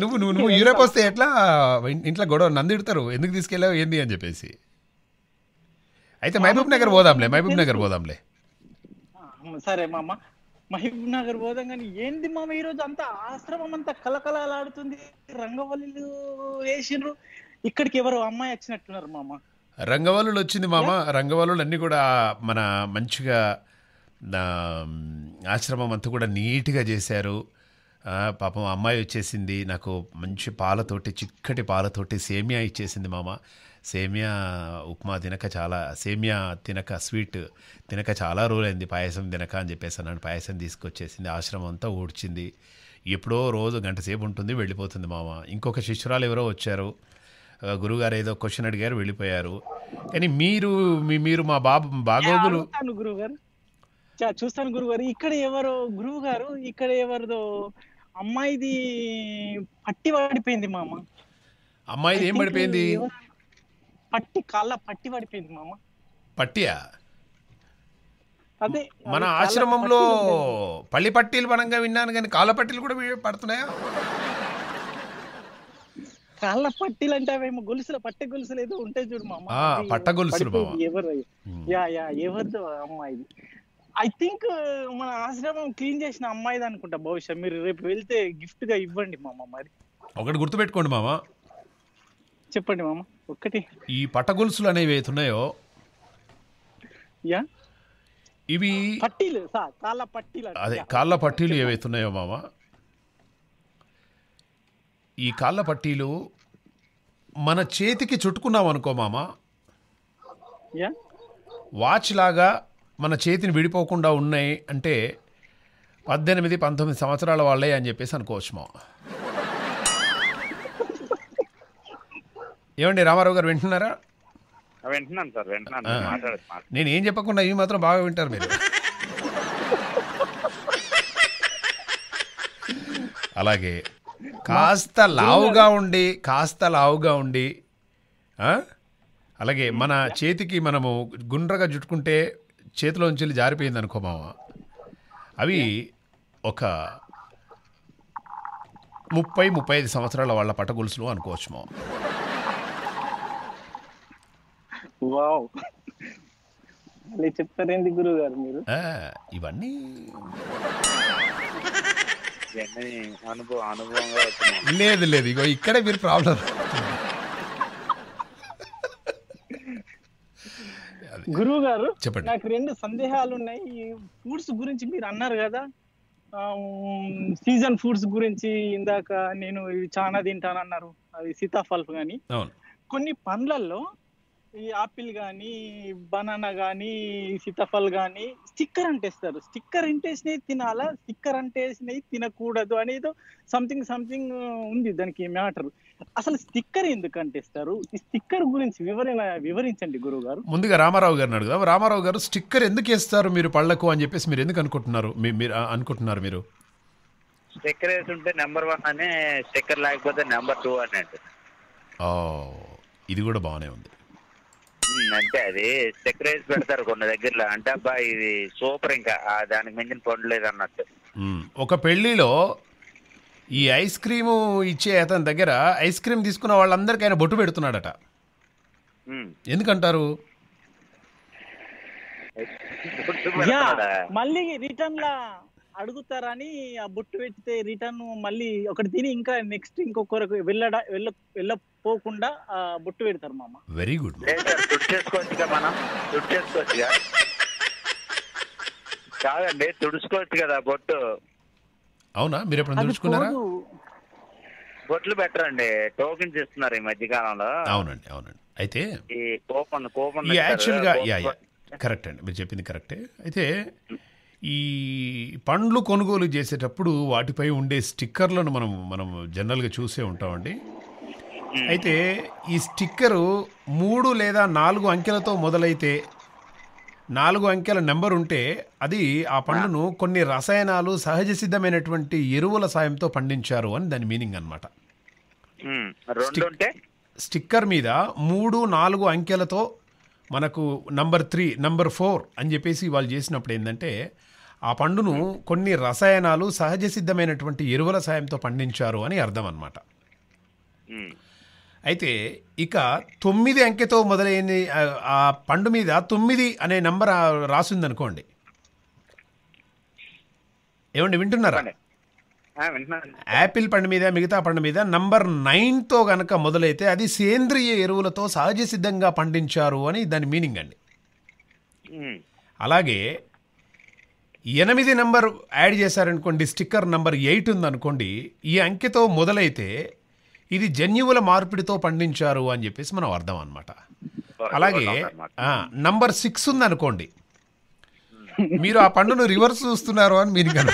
నువ్వు నువ్వు నువ్వు యూరప్ వస్తే ఎట్లా ఇంట్లో గొడవ నంది ఇడతారు ఎందుకు తీసుకెళ్ళావు ఏంది అని చెప్పేసి అయితే మహబూబ్ నగర్ పోదాంలే మహబూబ్ నగర్ పోదాంలే సరే మామ మహబూబ్ నగర్ పోదాం కానీ ఏంది మామ ఈ రోజు అంతా ఆశ్రమం అంతా కలకలాడుతుంది రంగవల్లులు వేసిండ్రు ఇక్కడికి ఎవరు అమ్మాయి వచ్చినట్టున్నారు మామ రంగవల్లులు వచ్చింది మామ రంగవల్లులు అన్ని కూడా మన మంచిగా ఆశ్రమం అంతా కూడా నీట్గా చేశారు పాపం అమ్మాయి వచ్చేసింది నాకు మంచి పాలతోటి చిక్కటి పాలతోటి సేమియా ఇచ్చేసింది మామ సేమియా ఉప్మా తినక చాలా సేమియా తినక స్వీట్ తినక చాలా రోజులైంది పాయసం తినక అని చెప్పేసి అన్నాడు పాయసం తీసుకొచ్చేసింది ఆశ్రమం అంతా ఊడ్చింది ఎప్పుడో రోజు గంట సేపు ఉంటుంది వెళ్ళిపోతుంది మామ ఇంకొక శిష్యురాలు ఎవరో వచ్చారు గురుగారు ఏదో క్వశ్చన్ అడిగారు వెళ్ళిపోయారు కానీ మీరు మీరు మా బాబు బాగోగులు గురుగారు చూస్తాను గురుగారు ఇక్కడ ఎవరో గురువు గారు ఇక్కడ ఎవరిదో అమ్మాయిది పట్టి పడిపోయింది మామ అమ్మాయిది ఏం పడిపోయింది పట్టి కాళ్ళ పట్టి పడిపోయింది మామ పట్టియా అదే మన ఆశ్రమంలో పల్లి పట్టీలు బలంగా విన్నాను కానీ కాళ్ళ పట్టీలు కూడా పడుతున్నాయా కాళ్ళ పట్టీలు అంటే అవేమో గొలుసులు పట్ట గొలుసులు ఏదో ఉంటాయి చూడు మామ పట్ట గొలుసులు ఎవరు యా యా ఎవరితో అమ్మాయి ఐ థింక్ uh, మన ఆశ్రమం క్లీన్ చేసిన అమ్మాయిది అనుకుంటా బహుశా మీరు రేపు వెళ్తే గిఫ్ట్ గా ఇవ్వండి మామ మరి ఒకటి గుర్తుపెట్టుకోండి మామ చెప్పండి మామ ఒక్కటి ఈ పట్టగొలుసులు అనేవి ఉన్నాయో యా ఇవి పట్టీలు కాళ్ళ పట్టీలు అదే కాళ్ళ పట్టీలు ఏవైతున్నాయో మామ ఈ కాళ్ళ పట్టీలు మన చేతికి చుట్టుకున్నాం అనుకో మామ వాచ్ లాగా మన చేతిని విడిపోకుండా ఉన్నాయి అంటే పద్దెనిమిది పంతొమ్మిది సంవత్సరాల వాళ్ళే అని చెప్పేసి అనుకోవచ్చు మామ ఏమండి రామారావు గారు వింటున్నారా వింటున్నాను సార్ వింటున్నాను నేను ఏం చెప్పకుండా ఇవి మాత్రం బాగా వింటారు మీరు అలాగే కాస్త లావుగా ఉండి కాస్త లావుగా ఉండి అలాగే మన చేతికి మనము గుండ్రగా జుట్టుకుంటే చేతిలోంచి జారిపోయింది అనుకో మామ అవి ఒక ముప్పై ముప్పై ఐదు సంవత్సరాల వాళ్ళ పట్టగొలుసులు అనుకోవచ్చు మామ వావ్ చెప్తారేంటి గురువు గారు మీరు ఇవన్నీ లేదు లేదు ఇగో ఇక్కడే మీరు ప్రాబ్లం గురువు గారు చెప్పండి నాకు రెండు సందేహాలు ఉన్నాయి ఫుడ్స్ గురించి మీరు అన్నారు కదా సీజన్ ఫుడ్స్ గురించి ఇందాక నేను ఇవి చాలా తింటానన్నారు అది సీతాఫలం కానీ కొన్ని పండ్లల్లో ఈ ఆపిల్ కానీ బనానా కానీ సీతాఫల్ కానీ స్టిక్కర్ అంటేస్తారు స్టిక్కర్ అంటేసినవి తినాలా స్టిక్కర్ అంటేసినవి తినకూడదు అనేది సంథింగ్ సంథింగ్ ఉంది దానికి మ్యాటర్ అసలు స్టిక్కర్ ఎందుకు అంటేస్తారు ఈ స్టిక్కర్ గురించి వివరణ వివరించండి గురువు గారు ముందుగా రామారావు గారు అడుగు రామారావు గారు స్టిక్కర్ ఎందుకు వేస్తారు మీరు పళ్ళకు అని చెప్పేసి మీరు ఎందుకు అనుకుంటున్నారు మీరు అనుకుంటున్నారు మీరు స్టిక్కర్ వేస్తుంటే ఉంటే నెంబర్ వన్ అనే స్టిక్కర్ లేకపోతే నెంబర్ టూ అనే ఇది కూడా బాగానే ఉంది అంటే అది సెక్రేజ్ పెడతారు కొన్ని దగ్గరలో అంటే అబ్బా ఇది సూపర్ ఇంకా దానికి మించిన పండు లేదు అన్నట్టు ఒక పెళ్లిలో ఈ ఐస్ క్రీమ్ ఇచ్చే అతని దగ్గర ఐస్ క్రీమ్ తీసుకున్న వాళ్ళందరికీ ఆయన బొట్టు పెడుతున్నాడట ఎందుకంటారు మళ్ళీ రిటర్న్ లా అడుగుతారని ఆ బొట్టు పెట్టితే రిటర్న్ మళ్ళీ ఒకటి తిని ఇంకా నెక్స్ట్ ఇంకొకరకు వెళ్ళడ వెళ్ళ వెళ్ళపోకుండా ఆ బొట్టు పెడతారు మామ వెరీ గుడ్ చేసుకోవచ్చుగా మనం దుడ్డు చేసుకోవచ్చుగా కాదండి తుడుచుకోవచ్చు కదా బొట్టు అవునా మీరు ఎప్పుడు తుడుచుకున్నారా బొట్లు బెటర్ అండి టోకెన్స్ ఇస్తున్నారు ఈ మధ్య కాలంలో అవునండి అవునండి అయితే ఈ కోపన్ కూపన్ యాక్చువల్ గా యా యా కరెక్ట్ అండి మీరు చెప్పింది కరెక్టే అయితే ఈ పండ్లు కొనుగోలు చేసేటప్పుడు వాటిపై ఉండే స్టిక్కర్లను మనం మనం జనరల్గా చూసే ఉంటామండి అయితే ఈ స్టిక్కరు మూడు లేదా నాలుగు అంకెలతో మొదలైతే నాలుగు అంకెల నెంబర్ ఉంటే అది ఆ పండును కొన్ని రసాయనాలు సహజ సిద్ధమైనటువంటి ఎరువుల సాయంతో పండించారు అని దాని మీనింగ్ అనమాట స్టిక్కర్ మీద మూడు నాలుగు అంకెలతో మనకు నంబర్ త్రీ నంబర్ ఫోర్ అని చెప్పేసి వాళ్ళు చేసినప్పుడు ఏంటంటే ఆ పండును కొన్ని రసాయనాలు సహజ సిద్ధమైనటువంటి ఎరువుల సాయంతో పండించారు అని అర్థం అనమాట అయితే ఇక తొమ్మిది అంకెతో మొదలైన ఆ పండు మీద తొమ్మిది అనే నంబర్ రాసింది అనుకోండి ఏమండి వింటున్నారా యాపిల్ పండు మీద మిగతా పండు మీద నంబర్ నైన్తో గనక మొదలైతే అది సేంద్రియ ఎరువులతో సహజ సిద్ధంగా పండించారు అని దాని మీనింగ్ అండి అలాగే ఎనిమిది నెంబర్ యాడ్ చేశారనుకోండి స్టిక్కర్ నంబర్ ఎయిట్ ఉందనుకోండి ఈ అంకెతో మొదలైతే ఇది జన్యువుల మార్పిడితో పండించారు అని చెప్పేసి మనం అర్థం అనమాట అలాగే నంబర్ సిక్స్ ఉందనుకోండి మీరు ఆ పండును రివర్స్ చూస్తున్నారు అని మీరు కదా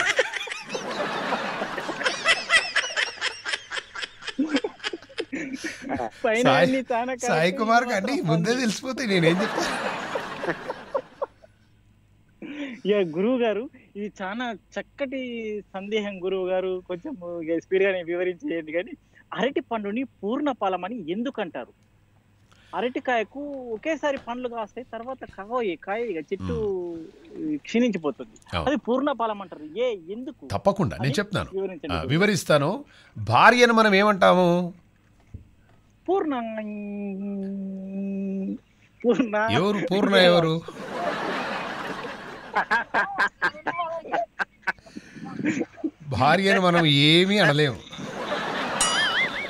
సాయి కుమార్ అండి ముందే తెలిసిపోతే నేనేం చెప్తాను ఇక గురువు గారు ఇది చాలా చక్కటి సందేహం గురువు గారు కొంచెం స్పీడ్ గా వివరించేది కానీ అరటి పండుని పూర్ణ ఫలం అని ఎందుకు అంటారు అరటికాయకు ఒకేసారి పండ్లు కాస్తాయి తర్వాత కాయ కాయ చెట్టు క్షీణించిపోతుంది అది పూర్ణ ఫలం అంటారు ఏ ఎందుకు తప్పకుండా నేను చెప్తాను వివరిస్తాను భార్యను మనం ఏమంటాము పూర్ణ పూర్ణ ఎవరు పూర్ణ ఎవరు భార్యను మనం ఏమీ అనలేము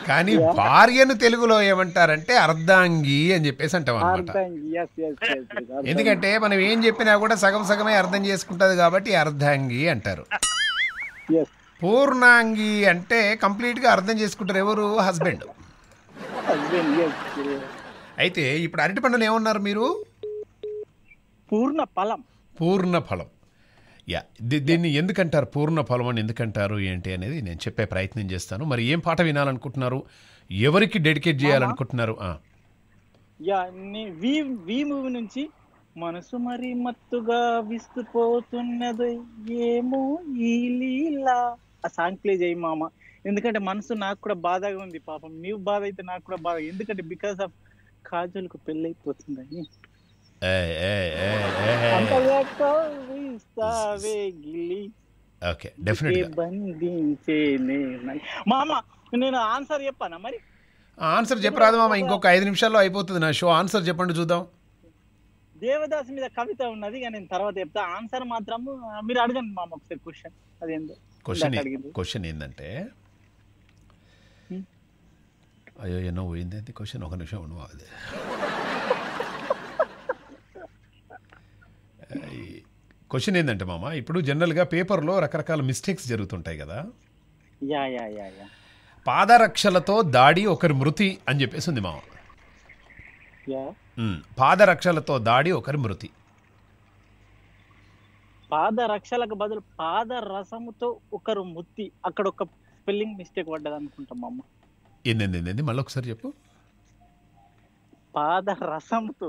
కానీ భార్యను తెలుగులో ఏమంటారంటే అర్ధాంగి అని చెప్పేసి అంటాం అనమాట ఎందుకంటే మనం ఏం చెప్పినా కూడా సగం సగమే అర్థం చేసుకుంటది కాబట్టి అర్ధాంగి అంటారు పూర్ణాంగి అంటే కంప్లీట్ గా అర్థం చేసుకుంటారు ఎవరు హస్బెండ్ అయితే ఇప్పుడు అరటి పండులు ఏమన్నారు మీరు పూర్ణ ఫలం పూర్ణ ఫలం యా దీన్ని ఎందుకంటారు పూర్ణ ఫలం అని ఎందుకంటారు ఏంటి అనేది నేను చెప్పే ప్రయత్నం చేస్తాను మరి ఏం పాట వినాలనుకుంటున్నారు ఎవరికి డెడికేట్ చేయాలనుకుంటున్నారు యా నుంచి మనసు మరి మత్తుగా విస్తుపోతున్నది ఏమో ఈ లీలా ఆ సాంగ్ ప్లే చేయి మామ ఎందుకంటే మనసు నాకు కూడా బాధగా ఉంది పాపం నీవు బాధ అయితే నాకు కూడా బాధ ఎందుకంటే బికాస్ ఆఫ్ కాజల్కు పెళ్ళైపోతుందని ఓకే మామ నేను ఆన్సర్ చెప్పానా మరి ఆన్సర్ చెప్పరాదు మామ ఇంకొక ఐదు నిమిషాల్లో అయిపోతుంది నా షో ఆన్సర్ చెప్పండి చూద్దాం దేవదాస్ మీద కవిత ఉన్నది కానీ నేను తర్వాత చెప్తా ఆన్సర్ మాత్రం మీరు అడగండి మామ ఒకసారి క్వశ్చన్ అదేందో క్వశ్చన్ క్వశ్చన్ ఏంటంటే అయ్యో ఎన్నో పోయింది క్వశ్చన్ ఒక నిమిషం ఉండవు క్వశ్చన్ ఏంటంటే మామ ఇప్పుడు జనరల్గా పేపర్లో రకరకాల మిస్టేక్స్ జరుగుతుంటాయి కదా యా యా యా యా పాదరక్షలతో దాడి ఒకరి మృతి అని చెప్పేసి ఉంది మామ పాదరక్షలతో దాడి ఒకరి మృతి పాదరక్షలకు బదులు పాదరసముతో ఒకరు మృతి అక్కడ ఒక స్పెల్లింగ్ మిస్టేక్ పడ్డది అనుకుంటాం ఏంది మళ్ళీ ఒకసారి చెప్పు పాదరసంతో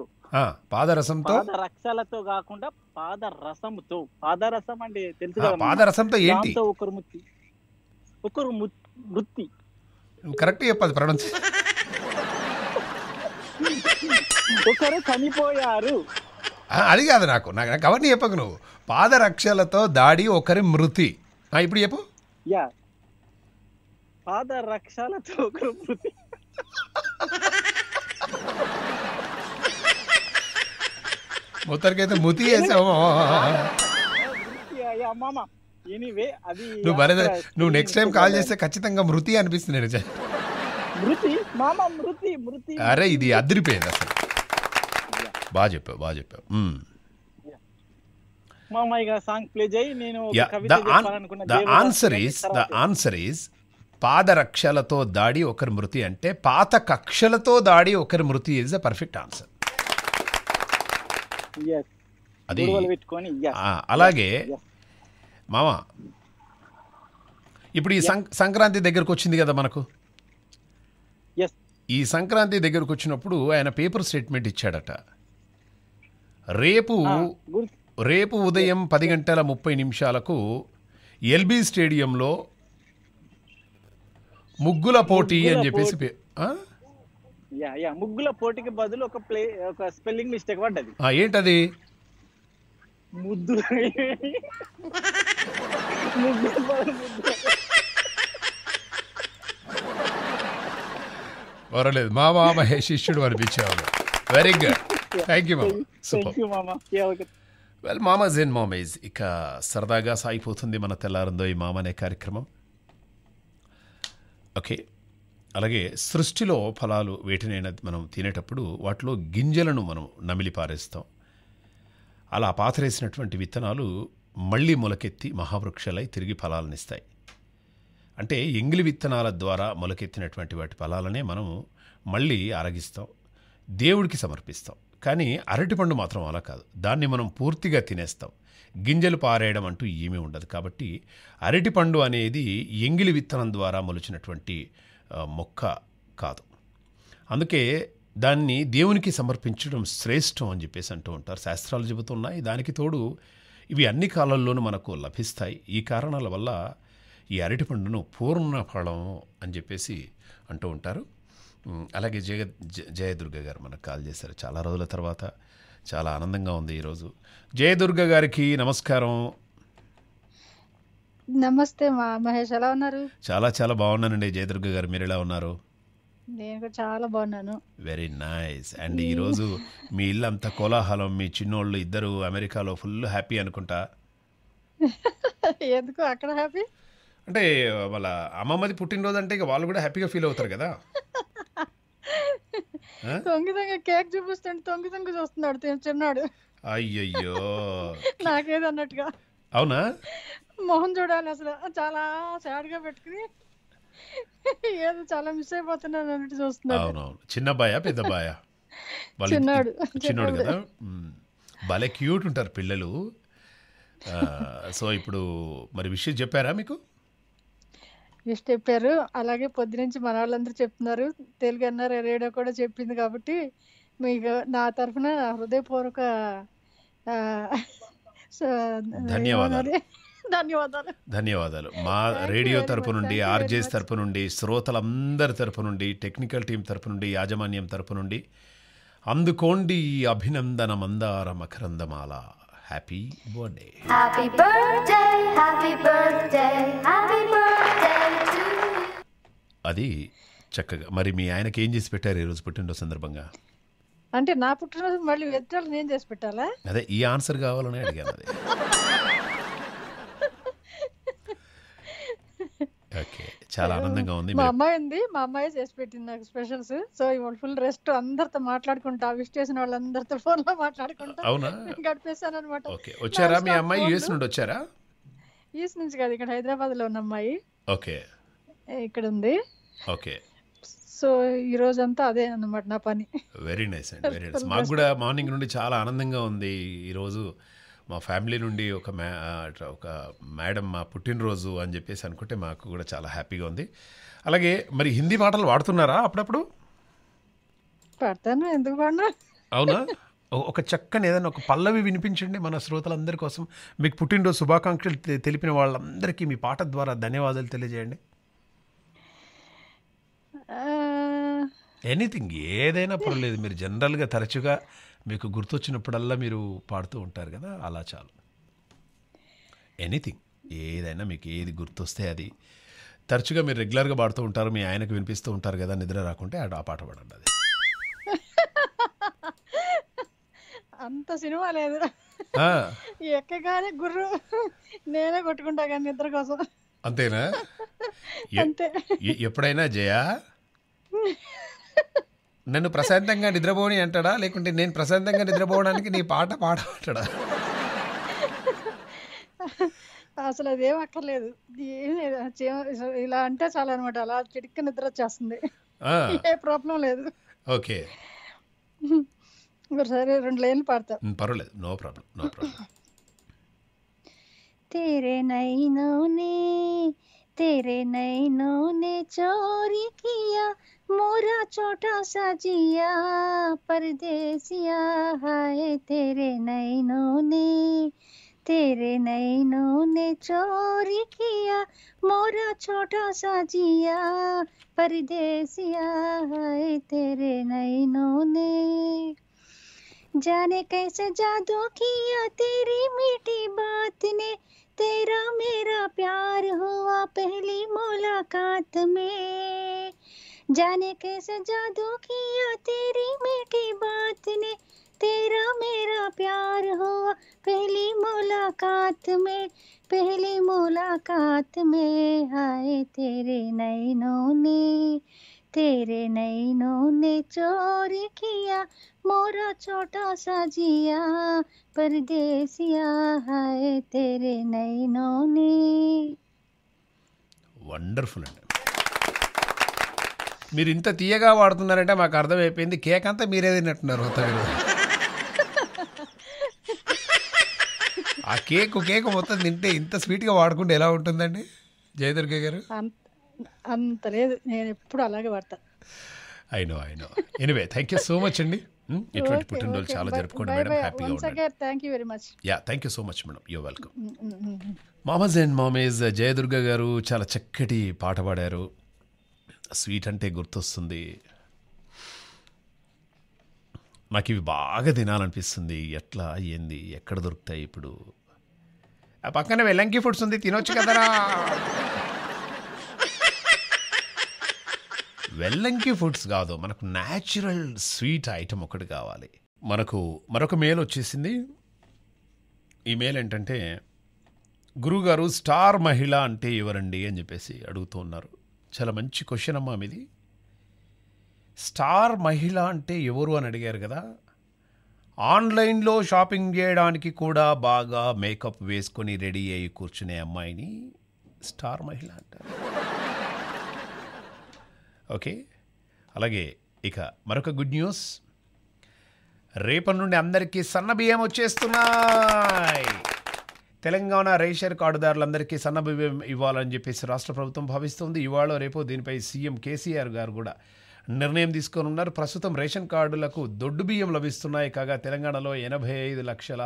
పాదరసంతో రక్షలతో కాకుండా పాదరసంతో పాదరసం అంటే తెలుసు పాదరసంతో ఏంటి ఒకరు ముత్తి ఒకరు వృత్తి కరెక్ట్ చెప్పాలి ప్రణం ఒకరు చనిపోయారు అది కాదు నాకు నాకు నాకు అవన్నీ చెప్పకు నువ్వు పాదరక్షలతో దాడి ఒకరి మృతి ఇప్పుడు చెప్పు యా పాదరక్షలతో ఒకరు మృతి మొత్తానికైతే ముతి వేసావు నువ్వు భలే నువ్వు నెక్స్ట్ టైం కాల్ చేస్తే ఖచ్చితంగా మృతి అనిపిస్తుంది నేను మృతి అరే ఇది అదిరిపోయింది అసలు బాగా చెప్పావు బాగా చెప్పావు ఈస్ ద పాదరక్షలతో దాడి ఒకరి మృతి అంటే పాత కక్షలతో దాడి ఒకరి మృతి ఈజ్ ద పర్ఫెక్ట్ ఆన్సర్ అది అలాగే మామ ఇప్పుడు ఈ సంక్రాంతి దగ్గరకు వచ్చింది కదా మనకు ఈ సంక్రాంతి దగ్గరకు వచ్చినప్పుడు ఆయన పేపర్ స్టేట్మెంట్ ఇచ్చాడట రేపు రేపు ఉదయం పది గంటల ముప్పై నిమిషాలకు ఎల్బీ స్టేడియంలో ముగ్గుల పోటీ అని చెప్పేసి యా యా ముగ్గుల పోటీకి బదులు ఒక ప్లే ఒక స్పెల్లింగ్ మిస్టేక్ పడ్డది ఏంటది ముద్దు ముగ్గుల పర్వాలేదు మా మామ శిష్యుడు అనిపించేవాడు వెరీ గుడ్ థ్యాంక్ యూ మామ థ్యాంక్ మామ వెల్ మామాజ్ ఇన్ మామేజ్ ఇక సరదాగా సాగిపోతుంది మన తెల్లారందో ఈ మామ అనే కార్యక్రమం ఓకే అలాగే సృష్టిలో ఫలాలు వేటినైనా మనం తినేటప్పుడు వాటిలో గింజలను మనం నమిలి పారేస్తాం అలా పాతరేసినటువంటి విత్తనాలు మళ్ళీ మొలకెత్తి మహావృక్షాలై తిరిగి ఫలాలనిస్తాయి అంటే ఎంగిలి విత్తనాల ద్వారా మొలకెత్తినటువంటి వాటి ఫలాలనే మనం మళ్ళీ ఆరగిస్తాం దేవుడికి సమర్పిస్తాం కానీ అరటిపండు మాత్రం అలా కాదు దాన్ని మనం పూర్తిగా తినేస్తాం గింజలు పారేయడం అంటూ ఏమీ ఉండదు కాబట్టి అరటిపండు అనేది ఎంగిలి విత్తనం ద్వారా మొలిచినటువంటి మొక్క కాదు అందుకే దాన్ని దేవునికి సమర్పించడం శ్రేష్టం అని చెప్పేసి అంటూ ఉంటారు శాస్త్రాలు చెబుతున్నాయి దానికి తోడు ఇవి అన్ని కాలాల్లోనూ మనకు లభిస్తాయి ఈ కారణాల వల్ల ఈ అరటిపండును పూర్ణ ఫలం అని చెప్పేసి అంటూ ఉంటారు అలాగే జయ జయదుర్గ గారు మనకు కాల్ చేశారు చాలా రోజుల తర్వాత చాలా ఆనందంగా ఉంది ఈరోజు జయదుర్గ గారికి నమస్కారం నమస్తే మా మహేష్ ఎలా ఉన్నారు చాలా చాలా బాగున్నానండి జయదుర్గ గారు మీరు ఎలా ఉన్నారు నేను చాలా బాగున్నాను వెరీ నైస్ అండ్ ఈరోజు మీ ఇల్లు అంతా కోలాహలం మీ చిన్నోళ్ళు ఇద్దరు అమెరికాలో ఫుల్ హ్యాపీ అనుకుంటా ఎందుకు అక్కడ హ్యాపీ అంటే వాళ్ళ అమ్మమ్మది పుట్టినరోజు అంటే ఇక వాళ్ళు కూడా హ్యాపీగా ఫీల్ అవుతారు కదా తొంగి కేక్ చూపిస్తుంటే తొంగి చూస్తున్నాడు చిన్నాడు అయ్యయ్యో నాకేదన్నట్టుగా అవునా మొహం చూడాలి అసలు చాలా సాడ్ గా పెట్టుకుని ఏదో చాలా మిస్ అయిపోతున్నాను అన్నట్టు చూస్తున్నాను చిన్న బాయ పెద్ద బాయ చిన్నాడు చిన్నాడు కదా భలే క్యూట్ ఉంటారు పిల్లలు సో ఇప్పుడు మరి విషయం చెప్పారా మీకు విష్ చెప్పారు అలాగే పొద్దునుంచి మన వాళ్ళందరూ చెప్తున్నారు తెలుగు అన్నారు రేడియో కూడా చెప్పింది కాబట్టి మీకు నా తరఫున హృదయపూర్వక ధన్యవాదాలు ధన్యవాదాలు ధన్యవాదాలు మా రేడియో తరపు నుండి ఆర్జేస్ తరపు నుండి శ్రోతలందరి తరపు నుండి టెక్నికల్ టీం తరపు నుండి యాజమాన్యం తరపు నుండి అందుకోండి అభినందన మందార మకరందమాల happy birthday happy birthday happy birthday happy birthday అది చక్కగా మరి మీ ఆయనకి ఏం చేసి పెట్టారు ఈరోజు పుట్టినరోజు సందర్భంగా అంటే నా పుట్టినరోజు మళ్ళీ వ్యర్థాలు నేను చేసి పెట్టాలా అదే ఈ ఆన్సర్ కావాలని అడిగాను అది ఓకే. చాలా ఆనందంగా ఉంది. మా అమ్మాయి ఉంది. మా అమ్మాయి చేసి పెట్టింది నాకు స్పెషల్స్. సో, ఇవాళ ఫుల్ రెస్ట్ అందరితో మాట్లాడుకుంటా, విష్ చేసిన వాళ్ళందరితో లో మాట్లాడుకుంటా అవునా? గడిపేశాననమాట. ఓకే. వచ్చారా మీ అమ్మాయి యూఎస్ నుండి వచ్చారా? యూఎస్ నుంచి కాదు ఇక్కడ లో ఉన్న అమ్మాయి. ఓకే. ఉంది ఓకే. సో, ఈ రోజంతా అదే అన్నమాట నా పని. వెరీ నైస్ అండి. Very nice. మాకు కూడా మార్నింగ్ నుండి చాలా ఆనందంగా ఉంది ఈరోజు. మా ఫ్యామిలీ నుండి ఒక మ్యా ఒక మేడం మా పుట్టినరోజు అని చెప్పేసి అనుకుంటే మాకు కూడా చాలా హ్యాపీగా ఉంది అలాగే మరి హిందీ మాటలు వాడుతున్నారా అప్పుడప్పుడు పడతాను ఎందుకు అవునా ఒక చక్కని ఏదైనా ఒక పల్లవి వినిపించండి మన శ్రోతలందరి కోసం మీకు పుట్టినరోజు శుభాకాంక్షలు తెలిపిన వాళ్ళందరికీ మీ పాట ద్వారా ధన్యవాదాలు తెలియజేయండి ఎనీథింగ్ ఏదైనా పర్లేదు మీరు జనరల్గా తరచుగా మీకు గుర్తొచ్చినప్పుడల్లా మీరు పాడుతూ ఉంటారు కదా అలా చాలు ఎనీథింగ్ ఏదైనా మీకు ఏది గుర్తొస్తే అది తరచుగా మీరు రెగ్యులర్గా పాడుతూ ఉంటారు మీ ఆయనకు వినిపిస్తూ ఉంటారు కదా నిద్ర రాకుంటే ఆ పాట పాడండి అది అంత సినిమా లేదు ఎక్కగానే గుర్రు నేనే కొట్టుకుంటా కానీ నిద్ర కోసం అంతేనా ఎప్పుడైనా జయా నన్ను ప్రశాంతంగా నిద్రపోని అంటాడా లేకుంటే నేను ప్రశాంతంగా నిద్రపోవడానికి నీ పాట పాట అంటాడా అసలు అదేం అక్కర్లేదు ఏం లేదు ఇలా అంటే చాలా అనమాట అలా చిడిక్క నిద్ర వచ్చేస్తుంది ఏ ప్రాబ్లం లేదు ఓకే ఒకసారి రెండు లైన్లు పాడతా పర్వాలేదు నో ప్రాబ్లం నో ప్రాబ్లం तेरे नैनों ने तेरे नैनों ने चोरी किया मोरा छोटा सा जिया परदेसिया हाय तेरे नैनों ने तेरे नैनों ने चोरी किया मोरा छोटा सा जिया परदेसिया हाय तेरे नैनों ने जाने कैसे जादू किया तेरी मीठी बात ने तेरा मेरा प्यार हुआ पहली मुलाकात में जाने कैसे जादू किया तेरी मीठी बात ने तेरा मेरा प्यार हुआ पहली मुलाकात में पहली मुलाकात में आए तेरे नैनों ने तेरे नैनों ने चोरी किया मोरा छोटा सा जिया परदेसिया है तेरे नैनों ने వండర్ఫుల్ అండి మీరు ఇంత తీయగా వాడుతున్నారంటే మాకు అర్థమైపోయింది కేక్ అంతా మీరే తిన్నట్టున్నారు కొత్త ఆ కేక్ కేక్ మొత్తం తింటే ఇంత స్వీట్గా వాడుకుంటే ఎలా ఉంటుందండి జయదుర్గ గారు అంత లేదు నేను ఎప్పుడు అలాగే వాడతా I know I know anyway thank you so much అండి ఇటువంటి hmm? పుట్టినరోజు చాలా జరుపుకోండి మేడం హ్యాపీగా ఉండండి thank you very much yeah thank you so much madam you welcome మామస్ అండ్ మామేజ్ జయదుర్గ గారు చాలా చక్కటి పాట పాడారు స్వీట్ అంటే గుర్తొస్తుంది నాకు ఇవి బాగా తినాలనిపిస్తుంది ఎట్లా ఏంది ఎక్కడ దొరుకుతాయి ఇప్పుడు ఆ పక్కన వెల్లంకి ఫుడ్స్ ఉంది తినొచ్చు కదరా వెల్లంకి ఫుడ్స్ కాదు మనకు న్యాచురల్ స్వీట్ ఐటమ్ ఒకటి కావాలి మనకు మరొక మేల్ వచ్చేసింది ఈ మేల్ ఏంటంటే గురుగారు స్టార్ మహిళ అంటే ఎవరండి అని చెప్పేసి అడుగుతూ ఉన్నారు చాలా మంచి క్వశ్చన్ అమ్మా మీది స్టార్ మహిళ అంటే ఎవరు అని అడిగారు కదా ఆన్లైన్లో షాపింగ్ చేయడానికి కూడా బాగా మేకప్ వేసుకొని రెడీ అయ్యి కూర్చునే అమ్మాయిని స్టార్ మహిళ అంటారు ఓకే అలాగే ఇక మరొక గుడ్ న్యూస్ రేపటి నుండి అందరికీ సన్న బియ్యం వచ్చేస్తున్నాయి తెలంగాణ రేషన్ కార్డుదారులందరికీ సన్న బియ్యం ఇవ్వాలని చెప్పేసి రాష్ట్ర ప్రభుత్వం భావిస్తుంది ఇవాళ రేపు దీనిపై సీఎం కేసీఆర్ గారు కూడా నిర్ణయం తీసుకొని ఉన్నారు ప్రస్తుతం రేషన్ కార్డులకు దొడ్డు బియ్యం లభిస్తున్నాయి కాగా తెలంగాణలో ఎనభై ఐదు లక్షల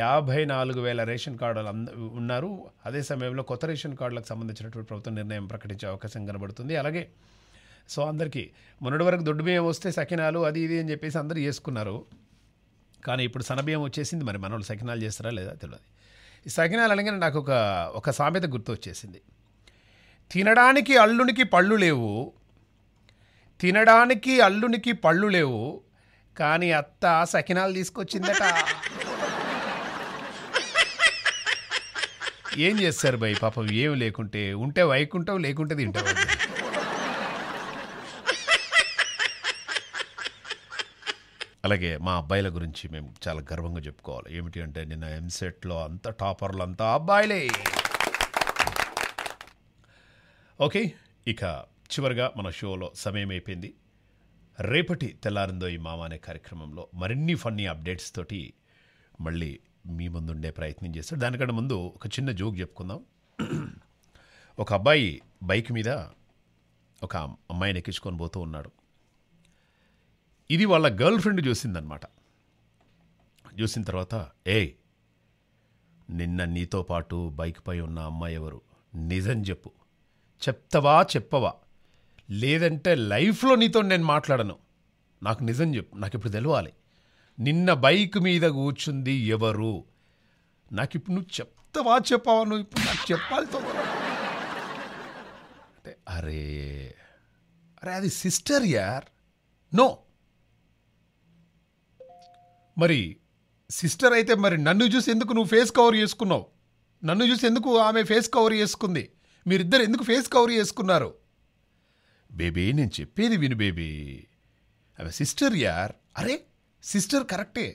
యాభై నాలుగు వేల రేషన్ కార్డులు అంద ఉన్నారు అదే సమయంలో కొత్త రేషన్ కార్డులకు సంబంధించినటువంటి ప్రభుత్వం నిర్ణయం ప్రకటించే అవకాశం కనబడుతుంది అలాగే సో అందరికీ మొన్నటి వరకు దొడ్డు బియ్యం వస్తే సకినాలు అది ఇది అని చెప్పేసి అందరూ చేసుకున్నారు కానీ ఇప్పుడు సనబియ్యం వచ్చేసింది మరి మనోళ్ళు సకినాలు చేస్తారా లేదా తెలియదు ఈ సకినాలు అనగానే నాకు ఒక ఒక సామెత గుర్తు వచ్చేసింది తినడానికి అల్లునికి పళ్ళు లేవు తినడానికి అల్లునికి పళ్ళు లేవు కానీ అత్త సకినాలు తీసుకొచ్చిందట ఏం చేస్తారు భయ్ పాపం ఏం లేకుంటే ఉంటే వైకుంటావు లేకుంటే తింటావు అలాగే మా అబ్బాయిల గురించి మేము చాలా గర్వంగా చెప్పుకోవాలి ఏమిటి అంటే నిన్న ఎంసెట్లో అంత టాపర్లు అంతా అబ్బాయిలే ఓకే ఇక చివరిగా మన షోలో సమయం అయిపోయింది రేపటి తెల్లారిందో ఈ మామ అనే కార్యక్రమంలో మరిన్ని ఫన్నీ అప్డేట్స్ తోటి మళ్ళీ మీ ముందుండే ప్రయత్నం చేస్తాడు దానికంటే ముందు ఒక చిన్న జోక్ చెప్పుకుందాం ఒక అబ్బాయి బైక్ మీద ఒక అమ్మాయిని ఎక్కించుకొని పోతూ ఉన్నాడు ఇది వాళ్ళ గర్ల్ ఫ్రెండ్ చూసిందనమాట చూసిన తర్వాత ఏ నిన్న నీతో పాటు బైక్పై ఉన్న అమ్మాయి ఎవరు నిజం చెప్పు చెప్తావా చెప్పవా లేదంటే లైఫ్లో నీతో నేను మాట్లాడను నాకు నిజం చెప్పు నాకు ఇప్పుడు తెలవాలి నిన్న బైక్ మీద కూర్చుంది ఎవరు నాకు ఇప్పుడు నువ్వు చెప్తావా చెప్పావా నువ్వు ఇప్పుడు నాకు చెప్పాలి అంటే అరే అరే అది సిస్టర్ యార్ నో మరి సిస్టర్ అయితే మరి నన్ను చూసి ఎందుకు నువ్వు ఫేస్ కవర్ చేసుకున్నావు నన్ను చూసి ఎందుకు ఆమె ఫేస్ కవర్ చేసుకుంది మీరిద్దరు ఎందుకు ఫేస్ కవర్ చేసుకున్నారు బేబీ నేను చెప్పేది విను బేబీ ఆమె సిస్టర్ యార్ అరే సిస్టర్ కరెక్టే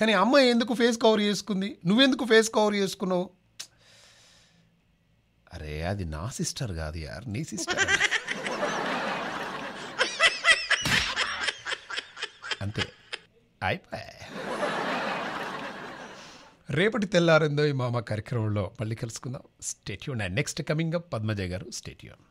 కానీ అమ్మాయి ఎందుకు ఫేస్ కవర్ చేసుకుంది నువ్వెందుకు ఫేస్ కవర్ చేసుకున్నావు అరే అది నా సిస్టర్ కాదు యార్ నీ సిస్టర్ అంతే అయిపోయా రేపటి తెల్లారిందో ఈ మామ కార్యక్రమంలో మళ్ళీ కలుసుకుందాం stay tuned and next coming up Padmaja గారు స్టేట్యూన్